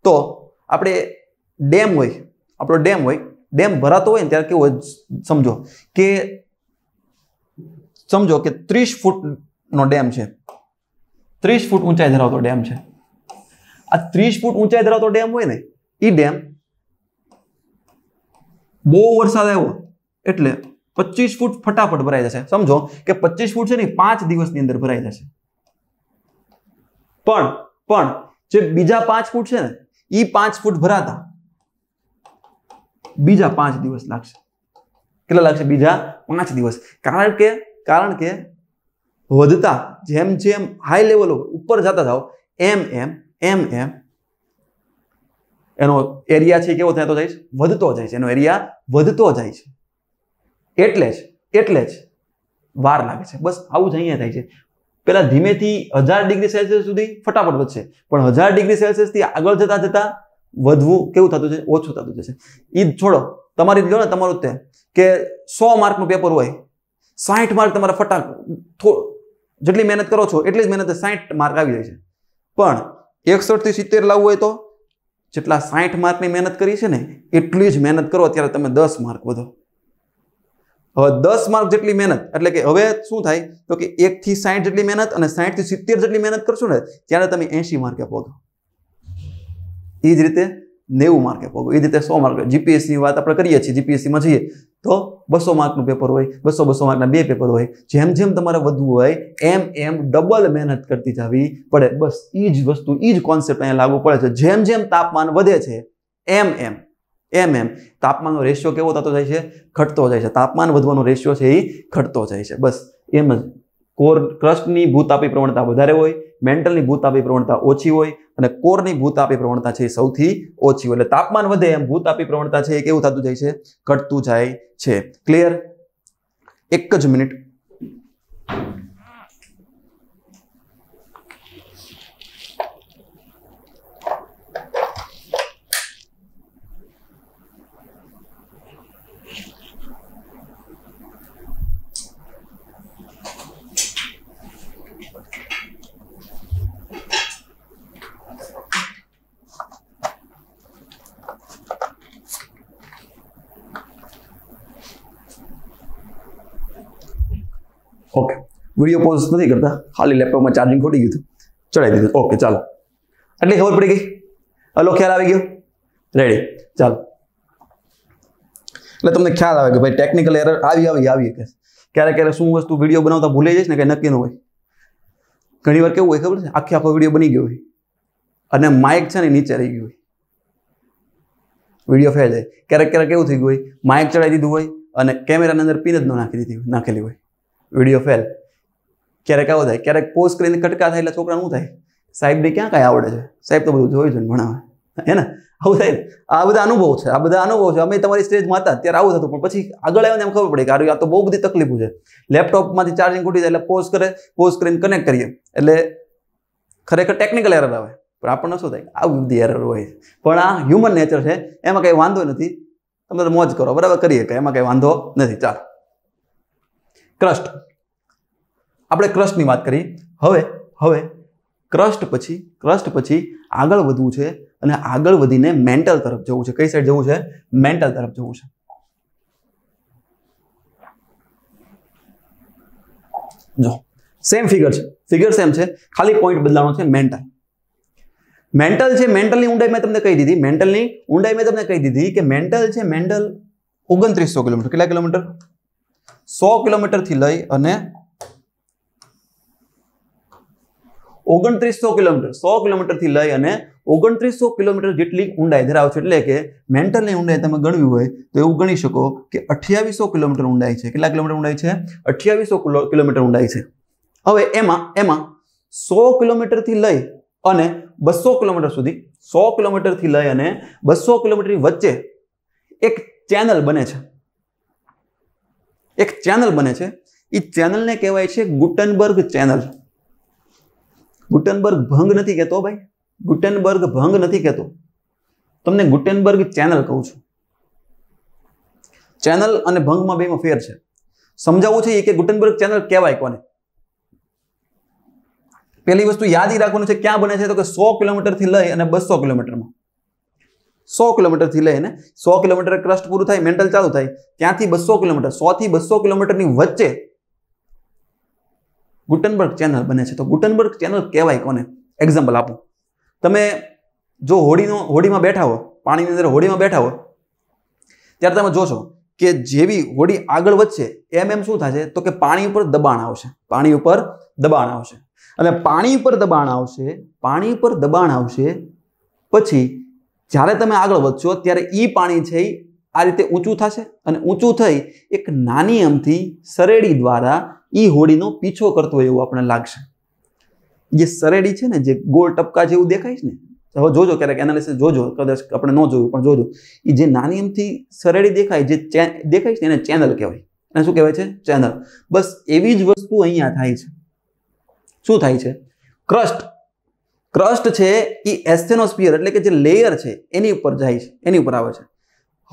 તો આપણે ડેમ હોય આપણો ડેમ હોય ડેમ ભરાતો હોય ને ત્યારે કેવો સમજો કે સમજો કે ત્રીસ ફૂટનો ડેમ છે ત્રીસ ફૂટ ઊંચાઈ ધરાવતો ડેમ છે આ ત્રીસ ફૂટ ઊંચાઈ ધરાવતો ડેમ હોય ને એ ડેમ બહુ વરસાદ આવ્યો એટલે પચીસ ફૂટ ફટાફટ ભરાઈ જશે સમજો કે પચીસ ફૂટ છે ને પાંચ દિવસની અંદર ભરાઈ જશે પણ પણ જે બીજા પાંચ ફૂટ છે ને એ પાંચ ફૂટ ભરાતા બીજા પાંચ દિવસ લાગશે કેટલા લાગશે બીજા પાંચ દિવસ કારણ કે કારણ કે વધતા જેમ જેમ હાઈ લેવલ ઉપર જતા જાઓ એમ એમ એમ એમ એનો એરિયા છે કેવો થતો જાય છે વધતો જાય છે એનો એરિયા વધતો જાય છે એટલે જ એટલે જ વાર લાગે છે બસ આવું જ અહીંયા થાય છે પહેલાં ધીમેથી હજાર ડિગ્રી સેલ્સિયસ સુધી ફટાફટ વધશે પણ હજાર ડિગ્રી સેલ્સિયસથી આગળ જતા જતાં વધવું કેવું થતું છે ઓછું થતું જશે એ છોડો તમારી લો ને તમારું તે કે સો માર્કનું પેપર હોય સાઠ માર્ક તમારા ફટાક જેટલી મહેનત કરો છો એટલી જ મહેનત સાઠ માર્ક આવી જાય છે પણ એકસઠથી સિત્તેર લાવવું હોય તો જેટલા સાઠ માર્કની મહેનત કરી છે ને એટલી જ મહેનત કરો અત્યારે તમે દસ માર્ક વધો હવે દસ માર્ક જેટલી મહેનત એટલે કે હવે શું થાય તો કે એકથી સાઠ જેટલી મહેનત અને સાઠથી સિત્તેર જેટલી મહેનત કરશો ને ત્યારે તમે એંશી માર્કે પહોંચો એ જ રીતે નેવું માર્કે પોગો એ રીતે સો માર્ક જીપીએસસીની વાત આપણે કરીએ છીએ જીપીએસસીમાં જઈએ તો બસો માર્કનું પેપર હોય બસો બસો માર્કના બે પેપર હોય જેમ જેમ તમારે વધવું હોય એમ એમ ડબલ મહેનત કરતી જવી પડે બસ એ જ વસ્તુ એ જ કોન્સેપ્ટ અહીંયા લાગુ પડે છે જેમ જેમ તાપમાન વધે છે એમ એમ એમ એમ તાપમાનનો રેશિયો કેવો થતો જાય છે ઘટતો જાય છે તાપમાન વધવાનો રેશિયો છે એ ઘટતો જાય છે બસ એમ જ કોર ક્રસ્ટની ભૂતાપી પ્રવણતા વધારે હોય મેન્ટલની ભૂતાપી પ્રવણતા ઓછી હોય અને કોરની ભૂતાપી પ્રવણતા છે એ સૌથી ઓછી હોય એટલે તાપમાન વધે એમ ભૂતાપી પ્રવણતા છે એ કેવું થતું જાય છે ઘટતું જાય છે ક્લિયર એક જ મિનિટ વિડીયો પોઝ નથી કરતા ખાલી લેપટોપમાં ચાર્જિંગ ખોટી ગયું ચડાવી દીધું ઓકે ચાલો એટલે ખબર પડી ગઈ હલો ખ્યાલ આવી ગયો રેડી ચાલો એટલે તમને ખ્યાલ આવે કે ભાઈ ટેકનિકલ એરર આવી આવી આવી કે ક્યારેક ક્યારેક શું વસ્તુ વિડીયો બનાવતા ભૂલી જઈશ ને કંઈ નક્કી ન હોય ઘણી વાર કેવું હોય ખબર છે આખી આખો વિડીયો બની ગયો હોય અને માઇક છે ને નીચે રહી ગયું હોય વિડીયો ફેલ જાય ક્યારેક ક્યારેક એવું થઈ ગયું હોય માઇક ચડાવી દીધું હોય અને કેમેરાની અંદર પિન જ ન નાખી દીધી નાખેલી હોય વિડીયો ફેલ ક્યારેક આવો થાય ક્યારેક પોઝ કરીને કટકા થાય એટલે છોકરા શું થાય સાહેબને ક્યાં કાંઈ આવડે છે સાહેબ તો બધું જોયું છે ભણાવે હે ને આવું થાય ને આ બધા અનુભવ છે આ બધા અનુભવ છે અમે તમારી સ્ટેજમાં હતા ત્યારે આવું થતું પણ પછી આગળ આવીને એમ ખબર પડે કે આ તો બહુ બધી તકલીફો છે લેપટોપમાંથી ચાર્જિંગ ખૂટી જાય એટલે પોઝ કરે પોઝ કરીને કનેક્ટ કરીએ એટલે ખરેખર ટેકનિકલ એરર આવે પણ આપણને શું થાય આવું બધી એરર હોય પણ આ હ્યુમન નેચર છે એમાં કંઈ વાંધો નથી તમે મોજ કરો બરાબર કરીએ કે એમાં કંઈ વાંધો નથી ચાલો ક્રસ્ટ આપણે ક્રસ્ટની વાત કરી હવે હવે ક્રસ્ટ પછી ક્રસ્ટ પછી આગળ વધવું છે અને આગળ વધીને મેન્ટલ તરફ જવું છે કઈ સાઈડ જવું છે મેન્ટલ તરફ જવું છે જો સેમ ફિગર છે ફિગર સેમ છે ખાલી પોઈન્ટ બદલાવાનો છે મેન્ટલ મેન્ટલ છે મેન્ટલની ઊંડાઈ મેં તમને કહી દીધી મેન્ટલની ઊંડાઈ મેં તમને કહી દીધી કે મેન્ટલ છે મેન્ટલ ઓગણત્રીસો કિલોમીટર કેટલા કિલોમીટર સો કિલોમીટરથી લઈ અને ઓગણત્રીસો કિલોમીટર સો કિલોમીટરથી લઈ અને ઓગણત્રીસો કિલોમીટર જેટલી ઊંડાઈ ધરાવે છે એટલે કે મેન્ટલની ઊંડાઈ તમે ગણવી હોય તો એવું ગણી શકો કે અઠ્યાવીસો કિલોમીટર ઊંડાઈ છે કેટલા કિલોમીટર ઊંડાઈ છે અઠ્યાવીસો કિલોમીટર ઊંડાઈ છે હવે એમાં એમાં સો કિલોમીટરથી લઈ અને બસો કિલોમીટર સુધી સો કિલોમીટરથી લઈ અને બસો કિલોમીટરની વચ્ચે એક ચેનલ બને છે એક ચેનલ બને છે એ ચેનલને કહેવાય છે ગુટનબર્ગ ચેનલ ગુટેનબર્ગ ભંગ નથી કહેતો ભાઈ ગુટેનબર્ગ ભંગ નથી કહેતો તમને ગુટેનબર્ગ ચેનલ કહું છું ચેનલ અને ભંગમાં બેમાં ફેર છે સમજાવવું છે કે ગુટેનબર્ગ ચેનલ કહેવાય કોને પહેલી વસ્તુ યાદ રાખવાનું છે ક્યાં બને છે તો કે સો કિલોમીટરથી લઈ અને બસો કિલોમીટરમાં સો કિલોમીટરથી લઈને સો કિલોમીટર ક્રસ્ટ પૂરું થાય મેન્ટલ ચાલુ થાય ત્યાંથી બસો કિલોમીટર સોથી બસો કિલોમીટરની વચ્ચે ગુટનબર્ગ ચેનલ બને છે તો ગુટનબર્ગ ચેનલ કહેવાય કોને એક્ઝામ્પલ આપું તમે જો હોડીનો હોડીમાં બેઠા હો પાણીની અંદર હોડીમાં બેઠા હો ત્યારે તમે જોશો કે જેવી હોડી આગળ વધશે એમ એમ શું થશે તો કે પાણી ઉપર દબાણ આવશે પાણી ઉપર દબાણ આવશે અને પાણી ઉપર દબાણ આવશે પાણી ઉપર દબાણ આવશે પછી જ્યારે તમે આગળ વધશો ત્યારે એ પાણી છે આ રીતે ઊંચું થશે અને ઊંચું થઈ એક નાની અમથી સરેડી દ્વારા એ હોડીનો પીછો કરતો હોય એવું આપણને લાગશે જે સરેડી છે ને જે ગોળ ટપકા જેવું દેખાય છે ને હવે જોજો ક્યારેક એનાલિસિસ જોજો કદાચ આપણે ન જોયું પણ જોજો એ જે નાની એમથી સરેડી દેખાય જે દેખાય છે એને ચેનલ કહેવાય એને શું કહેવાય છે ચેનલ બસ એવી જ વસ્તુ અહીંયા થાય છે શું થાય છે ક્રસ્ટ ક્રસ્ટ છે એ એસ્થેનોસ્પિયર એટલે કે જે લેયર છે એની ઉપર જાય છે એની ઉપર આવે છે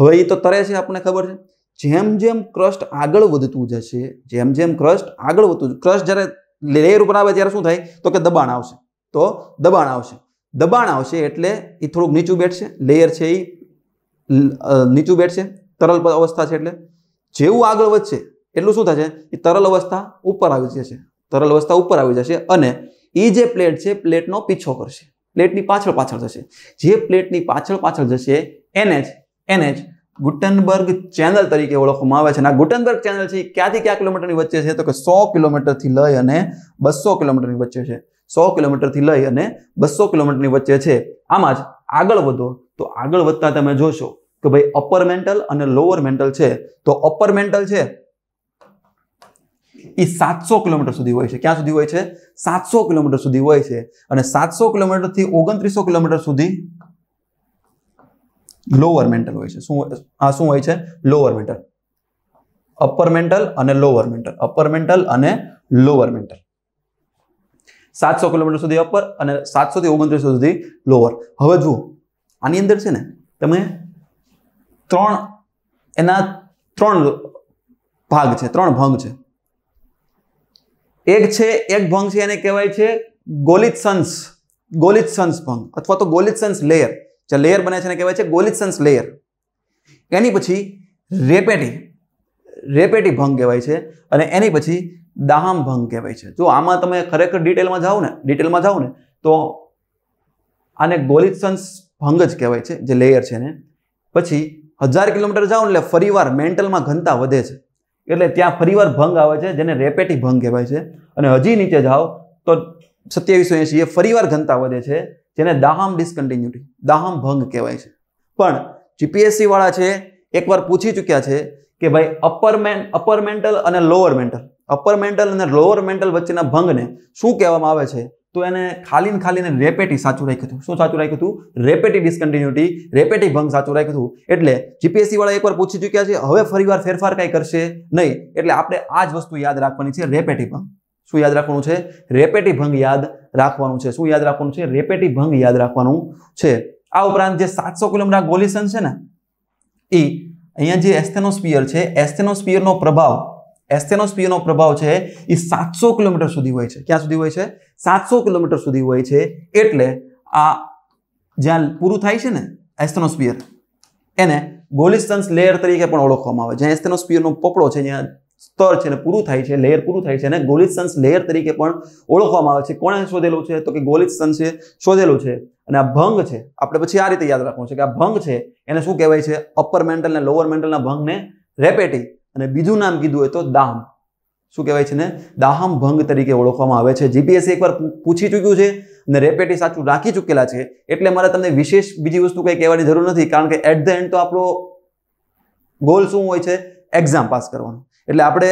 હવે એ તો તરે છે આપણને ખબર છે જેમ જેમ ક્રસ્ટ આગળ વધતું જશે જેમ જેમ ક્રસ્ટ આગળ વધતું ક્રસ્ટ જ્યારે લેયર ઉપર આવે ત્યારે શું થાય તો કે દબાણ આવશે તો દબાણ આવશે દબાણ આવશે એટલે એ થોડુંક નીચું બેઠશે લેયર છે એ નીચું બેઠશે તરલ અવસ્થા છે એટલે જેવું આગળ વધશે એટલું શું થશે એ તરલ અવસ્થા ઉપર આવી જશે તરલ અવસ્થા ઉપર આવી જશે અને એ જે પ્લેટ છે પ્લેટનો પીછો કરશે પ્લેટની પાછળ પાછળ જશે જે પ્લેટની પાછળ પાછળ જશે એને જ એને જ ગુટનબર્ગ ચેનલ તરીકે ઓળખવામાં આવે છે અને આ ગુટનબર્ગ ચેનલ છે ક્યાંથી ક્યાં કિલોમીટરની વચ્ચે છે તો કે સો કિલોમીટરથી લઈ અને બસો કિલોમીટરની વચ્ચે છે સો કિલોમીટરથી લઈ અને બસો કિલોમીટરની વચ્ચે છે આમાં જ આગળ વધો તો આગળ વધતા તમે જોશો કે ભાઈ અપર મેન્ટલ અને લોઅર મેન્ટલ છે તો અપર મેન્ટલ છે એ સાતસો કિલોમીટર સુધી હોય છે ક્યાં સુધી હોય છે સાતસો કિલોમીટર સુધી હોય છે અને સાતસો કિલોમીટરથી ઓગણત્રીસો કિલોમીટર સુધી લોઅર મેન્ટલ હોય છે શું આ શું હોય છે લોઅર મેન્ટલ અપર મેન્ટલ અને લોઅર મેન્ટલ અપર મેન્ટલ અને લોઅર મેન્ટલ સાતસો કિલોમીટર સુધી અપર અને સાતસોથી ઓગણત્રીસ સુધી લોઅર હવે જુઓ આની અંદર છે ને તમે ત્રણ એના ત્રણ ભાગ છે ત્રણ ભંગ છે એક છે એક ભંગ છે એને કહેવાય છે ગોલિત સંસ ગોલિત સંસ ભંગ અથવા તો ગોલિત સંસ લેયર જે લેયર બને છે એને કહેવાય છે ગોલિસન્સ લેયર એની પછી રેપેટી રેપેટી ભંગ કહેવાય છે અને એની પછી દાહમ ભંગ કહેવાય છે જો આમાં તમે ખરેખર ડિટેલમાં જાઓ ને ડિટેલમાં જાઓ ને તો આને ગોલિસન્સ ભંગ જ કહેવાય છે જે લેયર છે ને પછી હજાર કિલોમીટર જાઓ એટલે ફરીવાર મેન્ટલમાં ઘનતા વધે છે એટલે ત્યાં ફરીવાર ભંગ આવે છે જેને રેપેટી ભંગ કહેવાય છે અને હજી નીચે જાઓ તો સત્યાવીસો એંશી એ ફરીવાર ઘનતા વધે છે જેને દાહમ ડિસકન્ટિન્યુટી દાહમ ભંગ કહેવાય છે પણ જીપીએસસીવાળા છે એકવાર પૂછી ચૂક્યા છે કે ભાઈ અપર મેન અપર મેન્ટલ અને લોઅર મેન્ટલ અપર મેન્ટલ અને લોઅર મેન્ટલ વચ્ચેના ભંગને શું કહેવામાં આવે છે તો એને ખાલી ને ખાલી રેપેટી સાચું રાખ્યું હતું શું સાચું રાખ્યું હતું રેપેટી ડિસકન્ટિન્યુટી રેપેટી ભંગ સાચું રાખ્યું હતું એટલે જીપીએસસી વાળા એકવાર પૂછી ચૂક્યા છે હવે ફરીવાર ફેરફાર કાંઈ કરશે નહીં એટલે આપણે આ જ વસ્તુ યાદ રાખવાની છે રેપેટી ભંગ શું યાદ રાખવાનું છે રેપેટી ભંગ યાદ રાખવાનું છે શું યાદ રાખવાનું છે રેપેટી ભંગ યાદ રાખવાનું છે આ ઉપરાંત જે સાતસો કિલોમીટર ગોલિસન છે ને એ અહીંયા જે એસ્થેનોસ્પિયર છે એસ્થેનોસ્પિયરનો પ્રભાવ એસ્થેનોસ્પિયરનો પ્રભાવ છે એ સાતસો કિલોમીટર સુધી હોય છે ક્યાં સુધી હોય છે સાતસો કિલોમીટર સુધી હોય છે એટલે આ જ્યાં પૂરું થાય છે ને એસ્થેનોસ્પિયર એને ગોલિસન્સ લેયર તરીકે પણ ઓળખવામાં આવે છે એસ્થેનોસ્પિયરનો પોપડો છે જ્યાં સ્તર છે ને પૂરું થાય છે લેયર પૂરું થાય છે અને ગોલિસન્સ લેયર તરીકે પણ ઓળખવામાં આવે છે કોણે શોધેલું છે તો કે ગોલિસન્સે શોધેલું છે અને આ ભંગ છે આપણે પછી આ રીતે યાદ રાખવું છે કે આ ભંગ છે એને શું કહેવાય છે અપર મેન્ટલ અને લોઅર મેન્ટલના ભંગને રેપેટી અને બીજું નામ કીધું હોય તો દામ શું કહેવાય છે ને દાહમ ભંગ તરીકે ઓળખવામાં આવે છે જીપીએસસી એકવાર પૂછી ચૂક્યું છે અને રેપેટી સાચું રાખી ચૂકેલા છે એટલે મારે તમને વિશેષ બીજી વસ્તુ કંઈ કહેવાની જરૂર નથી કારણ કે એટ ધ એન્ડ તો આપણો ગોલ શું હોય છે એક્ઝામ પાસ કરવાનો એટલે આપણે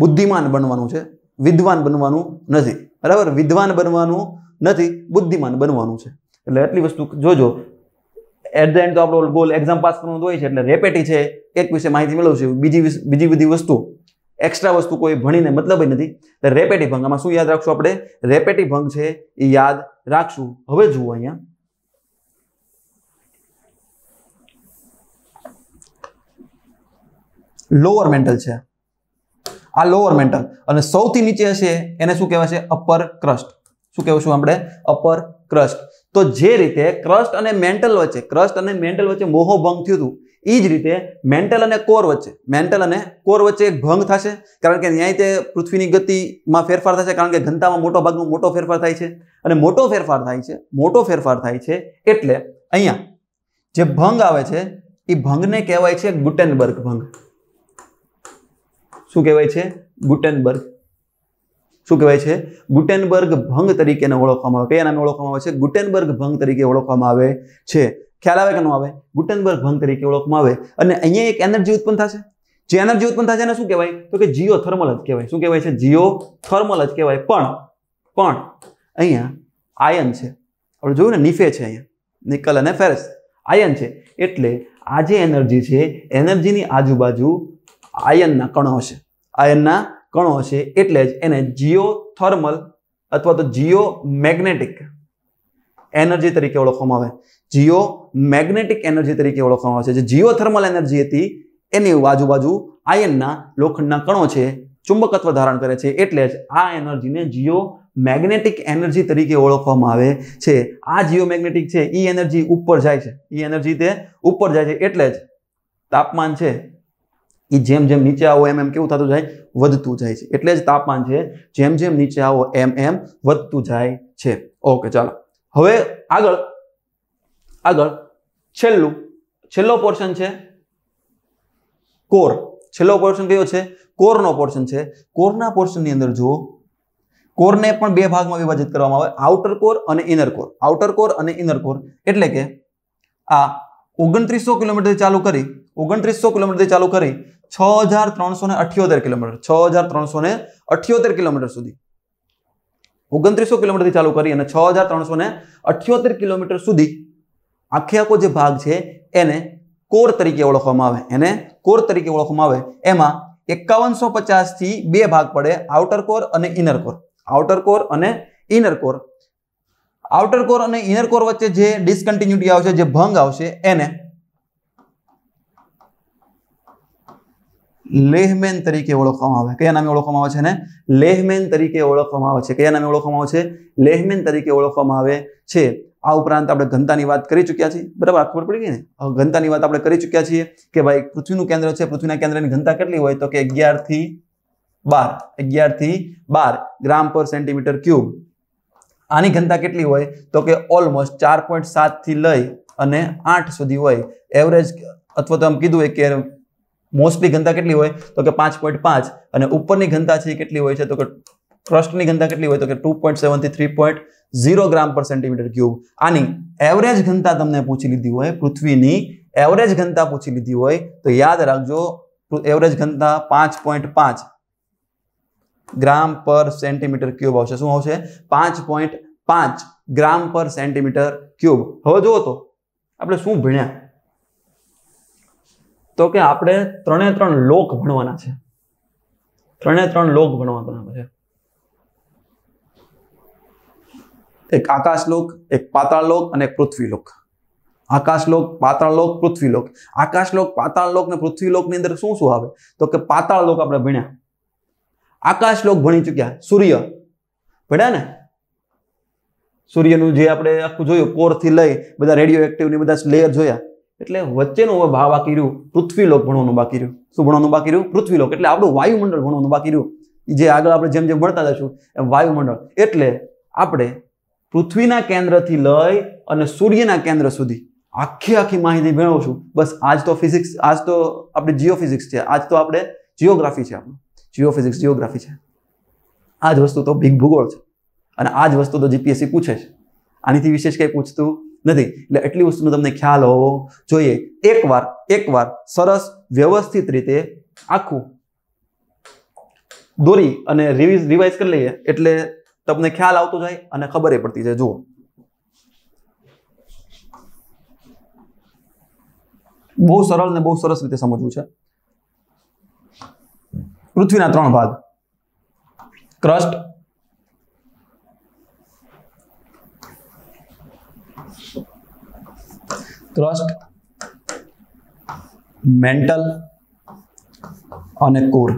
બુદ્ધિમાન બનવાનું છે વિદ્વાન બનવાનું નથી બરાબર વિદ્વાન બનવાનું નથી બુદ્ધિમાન બનવાનું છે એટલે એટલી વસ્તુ જોજો એટ ધ એન્ડ તો આપણો ગોલ એક્ઝામ પાસ કરવાનો હોય છે એટલે રેપેટી છે એક વિશે માહિતી મેળવશે બીજી બીજી બધી વસ્તુ એક્સ્ટ્રા વસ્તુ કોઈ ભણીને મતલબ જ નથી તો રેપેટી ભંગ આમાં શું યાદ રાખશું આપણે રેપેટી ભંગ છે એ યાદ રાખશું હવે જુઓ અહીંયા લોઅર મેન્ટલ છે આ લોઅર મેન્ટલ અને સૌથી નીચે હશે એને શું કહેવાય છે અપર ક્રસ્ટ શું કહેવું આપણે અપર ક્રસ્ટ તો જે રીતે ક્રસ્ટ અને મેન્ટલ વચ્ચે ક્રસ્ટ અને મેન્ટલ વચ્ચે મોહો ભંગ થયું હતું એ જ રીતે મેન્ટલ અને કોર વચ્ચે મેન્ટલ અને કોર વચ્ચે એક ભંગ થશે કારણ કે ન્યાય તે પૃથ્વીની ગતિમાં ફેરફાર થશે કારણ કે ઘનતામાં મોટો ભાગનો મોટો ફેરફાર થાય છે અને મોટો ફેરફાર થાય છે મોટો ફેરફાર થાય છે એટલે અહીંયા જે ભંગ આવે છે એ ભંગને કહેવાય છે ગુટેનબર્ગ ભંગ શું કહેવાય છે ગુટેનબર્ગ શું કહેવાય છે ગુટેનબર્ગ ભંગ તરીકે ઓળખવામાં આવે કયા નામે ઓળખવામાં આવે છે ગુટેનબર્ગ ભંગ તરીકે ઓળખવામાં આવે છે ખ્યાલ આવે કે ન આવે ગુટેનબર્ગ ભંગ તરીકે ઓળખવામાં આવે અને અહીંયા એક એનર્જી ઉત્પન્ન થશે જે એનર્જી ઉત્પન્ન થશે એને શું કહેવાય તો કે જીઓ થર્મલ જ કહેવાય શું કહેવાય છે જીઓ થર્મલ જ કહેવાય પણ પણ અહીંયા આયન છે આપણે જોયું ને નિફે છે અહીંયા નિકલ અને ફેરસ આયન છે એટલે આ જે એનર્જી છે એનર્જીની આજુબાજુ આયનના કણો છે આયનના કણો છે એટલે જ એને જીઓથર્મલ અથવા તો જીઓ મેગ્નેટિક એનર્જી તરીકે ઓળખવામાં આવે જીઓ મેગ્નેટિક એનર્જી તરીકે ઓળખવામાં આવે છે જે જીઓથર્મલ એનર્જી હતી એની આજુબાજુ આયનના લોખંડના કણો છે ચુંબકત્વ ધારણ કરે છે એટલે જ આ એનર્જીને જીઓ મેગ્નેટિક એનર્જી તરીકે ઓળખવામાં આવે છે આ જીઓમેગ્નેટિક છે એ એનર્જી ઉપર જાય છે એ એનર્જી તે ઉપર જાય છે એટલે જ તાપમાન છે એ જેમ જેમ નીચે આવો એમ એમ કેવું થતું જાય વધતું જાય છે એટલે જ તાપમાન છે જેમ જેમ નીચે આવો એમ એમ વધતું જાય છે ઓકે ચાલો હવે આગળ આગળ છેલ્લું છેલ્લો પોર્શન છે કોર છેલ્લો પોર્શન કયો છે કોરનો પોર્શન છે કોરના પોર્શનની અંદર જુઓ કોરને પણ બે ભાગમાં વિભાજિત કરવામાં આવે આઉટર કોર અને ઇનર કોર આઉટર કોર અને ઇનર કોર એટલે કે આ ઓગણત્રીસો કિલોમીટર ચાલુ કરી ઓગણત્રીસો કિલોમીટરથી ચાલુ કરી છ હજાર ત્રણસો ને અઠ્યોતેર કિલોમીટર છ હજાર ત્રણસો ને અઠ્યોતેર કિલોમીટર સુધી ઓગણત્રીસો કિલોમીટરથી ચાલુ કરી અને છ હજાર ત્રણસો ને અઠ્યોતેર કિલોમીટર સુધી આખે આખો જે ભાગ છે એને કોર તરીકે ઓળખવામાં આવે એને કોર તરીકે ઓળખવામાં આવે એમાં એકાવનસો પચાસથી બે ભાગ પડે આઉટર કોર અને ઇનર કોર આઉટર કોર અને ઇનર કોર આઉટર કોર અને ઇનર કોર વચ્ચે જે ડિસકન્ટિન્યુટી આવશે જે ભંગ આવશે એને લેહમેન તરીકે ઓળખવામાં આવે કયા નામે ઓળખવામાં આવે છે ને લેહમેન તરીકે ઓળખવામાં આવે છે કયા નામે ઓળખવામાં આવે છે લેહમેન તરીકે ઓળખવામાં આવે છે આ ઉપરાંત આપણે ઘનતાની વાત કરી ચૂક્યા છીએ બરાબર ખબર પડી ગઈ ને ઘનતાની વાત આપણે કરી ચૂક્યા છીએ કે ભાઈ પૃથ્વીનું કેન્દ્ર છે પૃથ્વીના કેન્દ્રની ઘનતા કેટલી હોય તો કે અગિયારથી બાર અગિયારથી બાર ગ્રામ પર સેન્ટીમીટર ક્યુબ આની ઘનતા કેટલી હોય તો કે ઓલમોસ્ટ ચાર પોઈન્ટ સાતથી લઈ અને આઠ સુધી હોય એવરેજ અથવા તો એમ કીધું હોય કે મોસ્ટલી ઘનતા કેટલી હોય તો કે પાંચ પોઈન્ટ પાંચ અને ઉપરની ઘનતા છે એ કેટલી હોય છે તો કે ક્રસ્ટની ઘનતા કેટલી હોય તો કે ટુ પોઈન્ટ સેવનથી three point zero gram per centimetre cube આની એવરેજ ઘનતા તમને પૂછી લીધી હોય પૃથ્વીની એવરેજ ઘનતા પૂછી લીધી હોય તો યાદ રાખજો એવરેજ ઘનતા પાંચ પોઈન્ટ પાંચ ગ્રામ પર સેન્ટીમીટર ક્યુબ આવશે શું આવશે પાંચ પોઈન્ટ પાંચ ગ્રામ પર સેન્ટીમીટર ક્યુબ હવે જુઓ તો આપણે શું ભણ્યા તો કે આપણે ત્રણે ત્રણ લોક ભણવાના છે ત્રણે ત્રણ લોક ભણવાના છે એક આકાશલોક એક પાતાળલોક અને એક પૃથ્વીલોક આકાશલોક પાતાળલોક પૃથ્વીલોક આકાશલોક પાતાળલોક ને પૃથ્વીલોકની અંદર શું શું આવે તો કે પાતાળલોક આપણે ભણ્યા આકાશલોક ભણી ચૂક્યા સૂર્ય ભણ્યા ને સૂર્યનું જે આપણે આખું જોયું કોરથી લઈ બધા રેડિયો એક્ટિવ ને બધા લેયર જોયા એટલે વચ્ચેનું હવે ભાવ બાકી રહ્યું પૃથ્વીલોક ભણવાનું બાકી રહ્યું શું ભણવાનું બાકી રહ્યું પૃથ્વીલોક એટલે આપણું વાયુમંડળ ભણવાનું બાકી રહ્યું જે આગળ આપણે જેમ જેમ ભણતા જશું એમ વાયુમંડળ એટલે આપણે પૃથ્વીના કેન્દ્રથી લઈ અને સૂર્યના કેન્દ્ર સુધી આખી આખી માહિતી મેળવું છું બસ આજ તો ફિઝિક્સ આજ તો આપણે જીઓફિઝિક્સ છે આજ તો આપણે જીઓગ્રાફી છે આપણું જીઓફિઝિક્સ ફિઝિક્સ જીઓગ્રાફી છે આ જ વસ્તુ તો ભીગ ભૂગોળ છે અને આ જ વસ્તુ તો જીપીએસસી પૂછે છે આનીથી વિશેષ કંઈ પૂછતું નથી એટલે એટલી વસ્તુનો તમને ખ્યાલ હોવો જોઈએ એકવાર એકવાર સરસ વ્યવસ્થિત રીતે આખું દોરી અને રિવિઝ રિવાઇઝ કરી લઈએ એટલે તમને ખ્યાલ આવતો જાય અને ખબર એ પડતી જાય જુઓ બહુ સરળ ને બહુ સરસ રીતે સમજવું છે પૃથ્વીના ત્રણ ભાગ ક્રસ્ટ ક્રસ્ટ મેન્ટલ અને કોર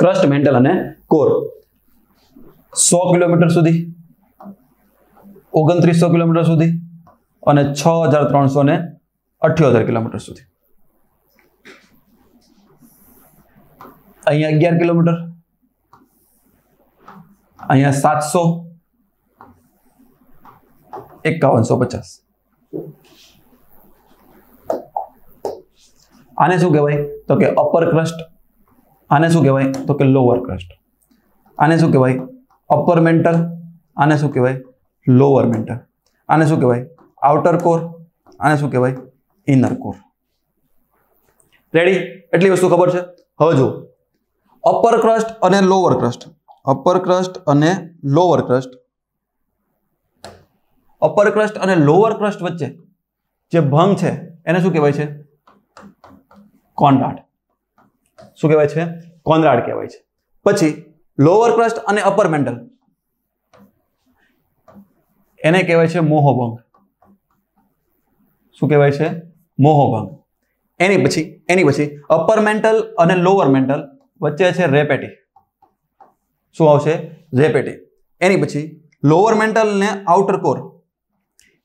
ક્રસ્ટ મેન્ટલ અને કોર સો કિલોમીટર સુધી ઓગણત્રીસો કિલોમીટર સુધી અને છ હજાર ત્રણસો ને અઠ્યોતેર કિલોમીટર સુધી અહીંયા અગિયાર કિલોમીટર અહીંયા સાતસો એકાવનસો પચાસ આને શું કહેવાય તો કે અપર ક્રસ્ટ આને શું કહેવાય તો કે લોઅર ક્રસ્ટ આને શું કહેવાય અપર મેન્ટલ આને શું કહેવાય લોઅર મેન્ટલ આને શું કહેવાય આઉટર કોર આને શું કહેવાય ઇનર કોર રેડી એટલી વસ્તુ ખબર છે હવે જો અપર ક્રસ્ટ અને લોઅર ક્રસ્ટ અપર ક્રસ્ટ અને લોઅર ક્રસ્ટ અપર ક્રસ્ટ અને લોઅર ક્રસ્ટ વચ્ચે જે ભંગ છે એને શું કહેવાય છે કોન્રાડ શું કહેવાય છે કોન્રાડ કહેવાય છે પછી લોઅર ક્રસ્ટ અને અપર મેન્ટલ એને કહેવાય છે મોહોભંગ શું કહેવાય છે મોહોભંગ એની પછી એની પછી અપર મેન્ટલ અને લોઅર મેન્ટલ વચ્ચે છે રેપેટી શું આવશે રેપેટી એની પછી લોઅર મેન્ટલ ને આઉટર કોર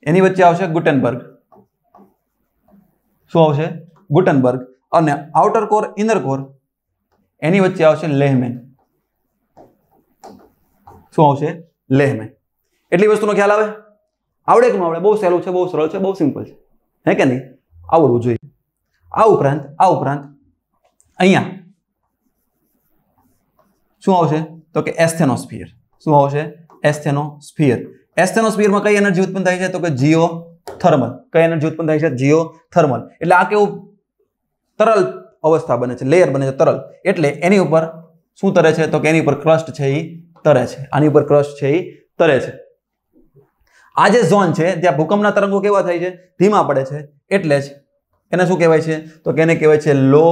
એની વચ્ચે આવશે ગુટનબર્ગ શું આવશે ગુટનબર્ગ અને આઉટર કોર ઇનર કોર એની વચ્ચે આવશે લેહમેન શું આવશે લેહમેન એટલી વસ્તુનો ખ્યાલ આવે આવડે કે ન આવડે બહુ સહેલું છે બહુ સરળ છે બહુ સિમ્પલ છે હે કે નહીં આવડવું જોઈએ આ ઉપરાંત આ ઉપરાંત અહીંયા શું આવશે તો કે એસ્થેનોસ્ફિયર શું આવશે એસ્થેનોસ્ફિયર એસ્થેનોસ્ફિયરમાં કઈ એનર્જી ઉત્પન્ન થાય છે તો કે જીઓ થર્મલ કઈ એનર્જી ઉત્પન્ન થાય છે જીઓ થર્મલ એટલે આ કેવું તરલ અવસ્થા બને છે લેયર બને છે તરલ એટલે એની ઉપર શું તરે છે તો કે એની ઉપર ક્રસ્ટ છે એ તરે છે આની ઉપર ક્રસ્ટ છે એ તરે છે આ જે ઝોન છે ત્યાં ભૂકંપના તરંગો કેવા થાય છે ધીમા પડે છે એટલે જ એને શું કહેવાય છે તો કે એને કહેવાય છે લો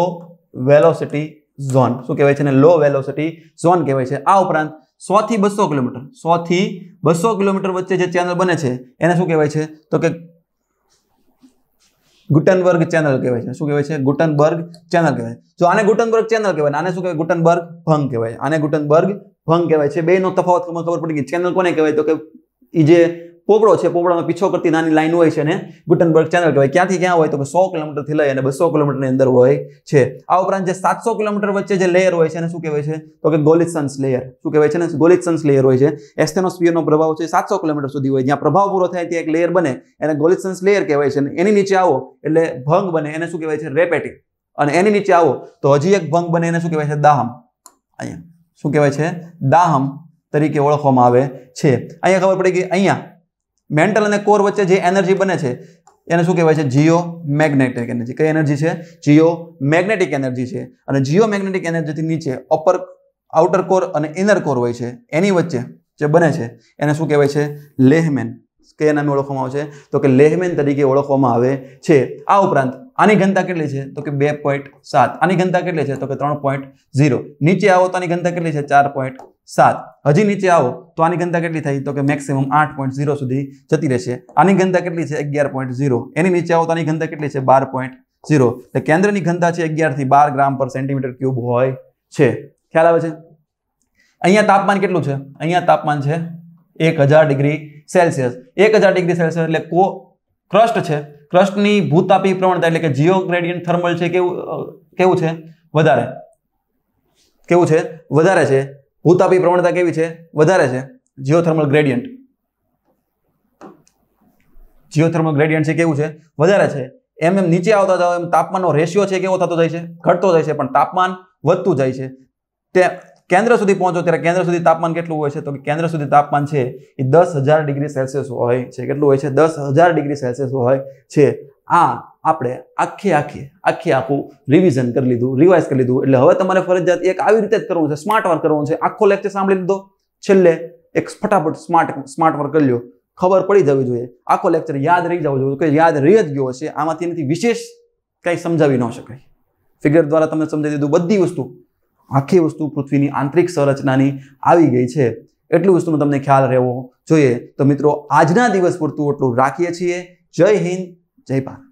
વેલોસિટી ઝોન શું કહેવાય છે એને લો વેલોસિટી ઝોન કહેવાય છે આ ઉપરાંત સોથી બસો કિલોમીટર સોથી બસો કિલોમીટર વચ્ચે જે ચેનલ બને છે એને શું કહેવાય છે તો કે ગુટનબર્ગ ચેનલ કહેવાય છે શું કહેવાય છે ગુટનબર્ગ ચેનલ કહેવાય તો આને ગુટનબર્ગ ચેનલ કહેવાય આને શું કહેવાય ગુટનબર્ગ ભંગ કહેવાય આને ગુટનબર્ગ ભંગ કહેવાય છે બેનો તફાવત ખબર પડી ગઈ ચેનલ કોને કહેવાય તો કે એ જે પોપડો છે પોપડાનો પીછો કરતી નાની લાઈન હોય છે ને ગુટનબર્ગ ચેનલ હોય ક્યાંથી ક્યાં હોય તો સો કિલોમીટરથી લઈ અને બસો કિલોમીટરની અંદર હોય છે આ ઉપરાંત જે સાતસો કિલોમીટર વચ્ચે જે લેયર હોય છે એને શું કહેવાય છે તો કે ગોલિત્સન્સ લેયર શું કહેવાય છે ને ગોલિત્સન્સ લેયર હોય છે એસ્થેનોસ્ફિયરનો પ્રભાવ છે સાતસો કિલોમીટર સુધી હોય જ્યાં પ્રભાવ પૂરો થાય ત્યાં એક લેયર બને એને ગોલિત્સન્સ લેયર કહેવાય છે એની નીચે આવો એટલે ભંગ બને એને શું કહેવાય છે રેપેટી અને એની નીચે આવો તો હજી એક ભંગ બને એને શું કહેવાય છે દાહમ અહીંયા શું કહેવાય છે દાહમ તરીકે ઓળખવામાં આવે છે અહીંયા ખબર પડી કે અહીંયા મેન્ટલ અને કોર વચ્ચે જે એનર્જી બને છે એને શું કહેવાય છે જીઓ મેગ્નેટિક એનર્જી કઈ એનર્જી છે જીઓ મેગ્નેટિક એનર્જી છે અને જીઓ મેગ્નેટિક એનર્જીથી નીચે અપર આઉટર કોર અને ઇનર કોર હોય છે એની વચ્ચે જે બને છે એને શું કહેવાય છે લેહમેન કયા નામે ઓળખવામાં આવે છે તો કે લેહમેન તરીકે ઓળખવામાં આવે છે આ ઉપરાંત આની ઘનતા કેટલી છે તો કે બે પોઈન્ટ સાત આની ઘનતા કેટલી છે તો કે ત્રણ પોઈન્ટ ઝીરો નીચે આવો તો આની ઘનતા કેટલી છે ચાર પોઈન્ટ સાત હજી નીચે આવો તો આની ઘનતા કેટલી થઈ તો કે મેક્સિમમ આઠ પોઈન્ટ ઝીરો સુધી જતી રહેશે આની ઘનતા કેટલી છે અગિયાર પોઈન્ટ ઝીરો એની નીચે આવો તો આની ઘનતા કેટલી છે બાર પોઈન્ટ ઝીરો એટલે કેન્દ્રની ઘનતા છે અગિયારથી બાર ગ્રામ પર સેન્ટીમીટર ક્યુબ હોય છે ખ્યાલ આવે છે અહીંયા તાપમાન કેટલું છે અહીંયા તાપમાન છે એક હજાર ડિગ્રી સેલ્સિયસ એક હજાર ડિગ્રી સેલ્સિયસ એટલે કો ક્રસ્ટ છે ક્રસ્ટની ભૂતાપી પ્રવણતા એટલે કે જીઓ ગ્રેડિયન્ટ થર્મલ છે કેવું કેવું છે વધારે કેવું છે વધારે છે ભૂતાપી પ્રવણતા કેવી છે વધારે છે જીઓથર્મલ ગ્રેડિયન્ટ જીઓથર્મલ ગ્રેડિયન્ટ છે કેવું છે વધારે છે એમ એમ નીચે આવતા જાવ એમ તાપમાનનો રેશિયો છે કેવો થતો જાય છે ઘટતો જાય છે પણ તાપમાન વધતું જાય છે તે કેન્દ્ર સુધી પહોંચો ત્યારે કેન્દ્ર સુધી તાપમાન કેટલું હોય છે તો કેન્દ્ર સુધી તાપમાન છે એ દસ હજાર ડિગ્રી સેલ્સિયસ હોય છે કેટલું હોય છે દસ હજાર ડિગ્રી સેલ્સિયસ હોય છે આ આપણે આખે આખી આખે આખું રિવિઝન કરી લીધું રિવાઇઝ કરી લીધું એટલે હવે તમારે ફરજિયાત એક આવી રીતે જ કરવું છે સ્માર્ટ વર્ક કરવું છે આખો લેક્ચર સાંભળી લીધો છેલ્લે એક ફટાફટ સ્માર્ટ સ્માર્ટ વર્ક કરી લો ખબર પડી જવી જોઈએ આખો લેક્ચર યાદ રહી જવો જોઈએ કે યાદ રહી જ ગયો હશે આમાંથી એનાથી વિશેષ કંઈ સમજાવી ન શકાય ફિગર દ્વારા તમે સમજાવી દીધું બધી વસ્તુ આખી વસ્તુ પૃથ્વીની આંતરિક સંરચનાની આવી ગઈ છે એટલી વસ્તુનો તમને ખ્યાલ રહેવો જોઈએ તો મિત્રો આજના દિવસ પૂરતું એટલું રાખીએ છીએ જય હિન્દ જય ભારત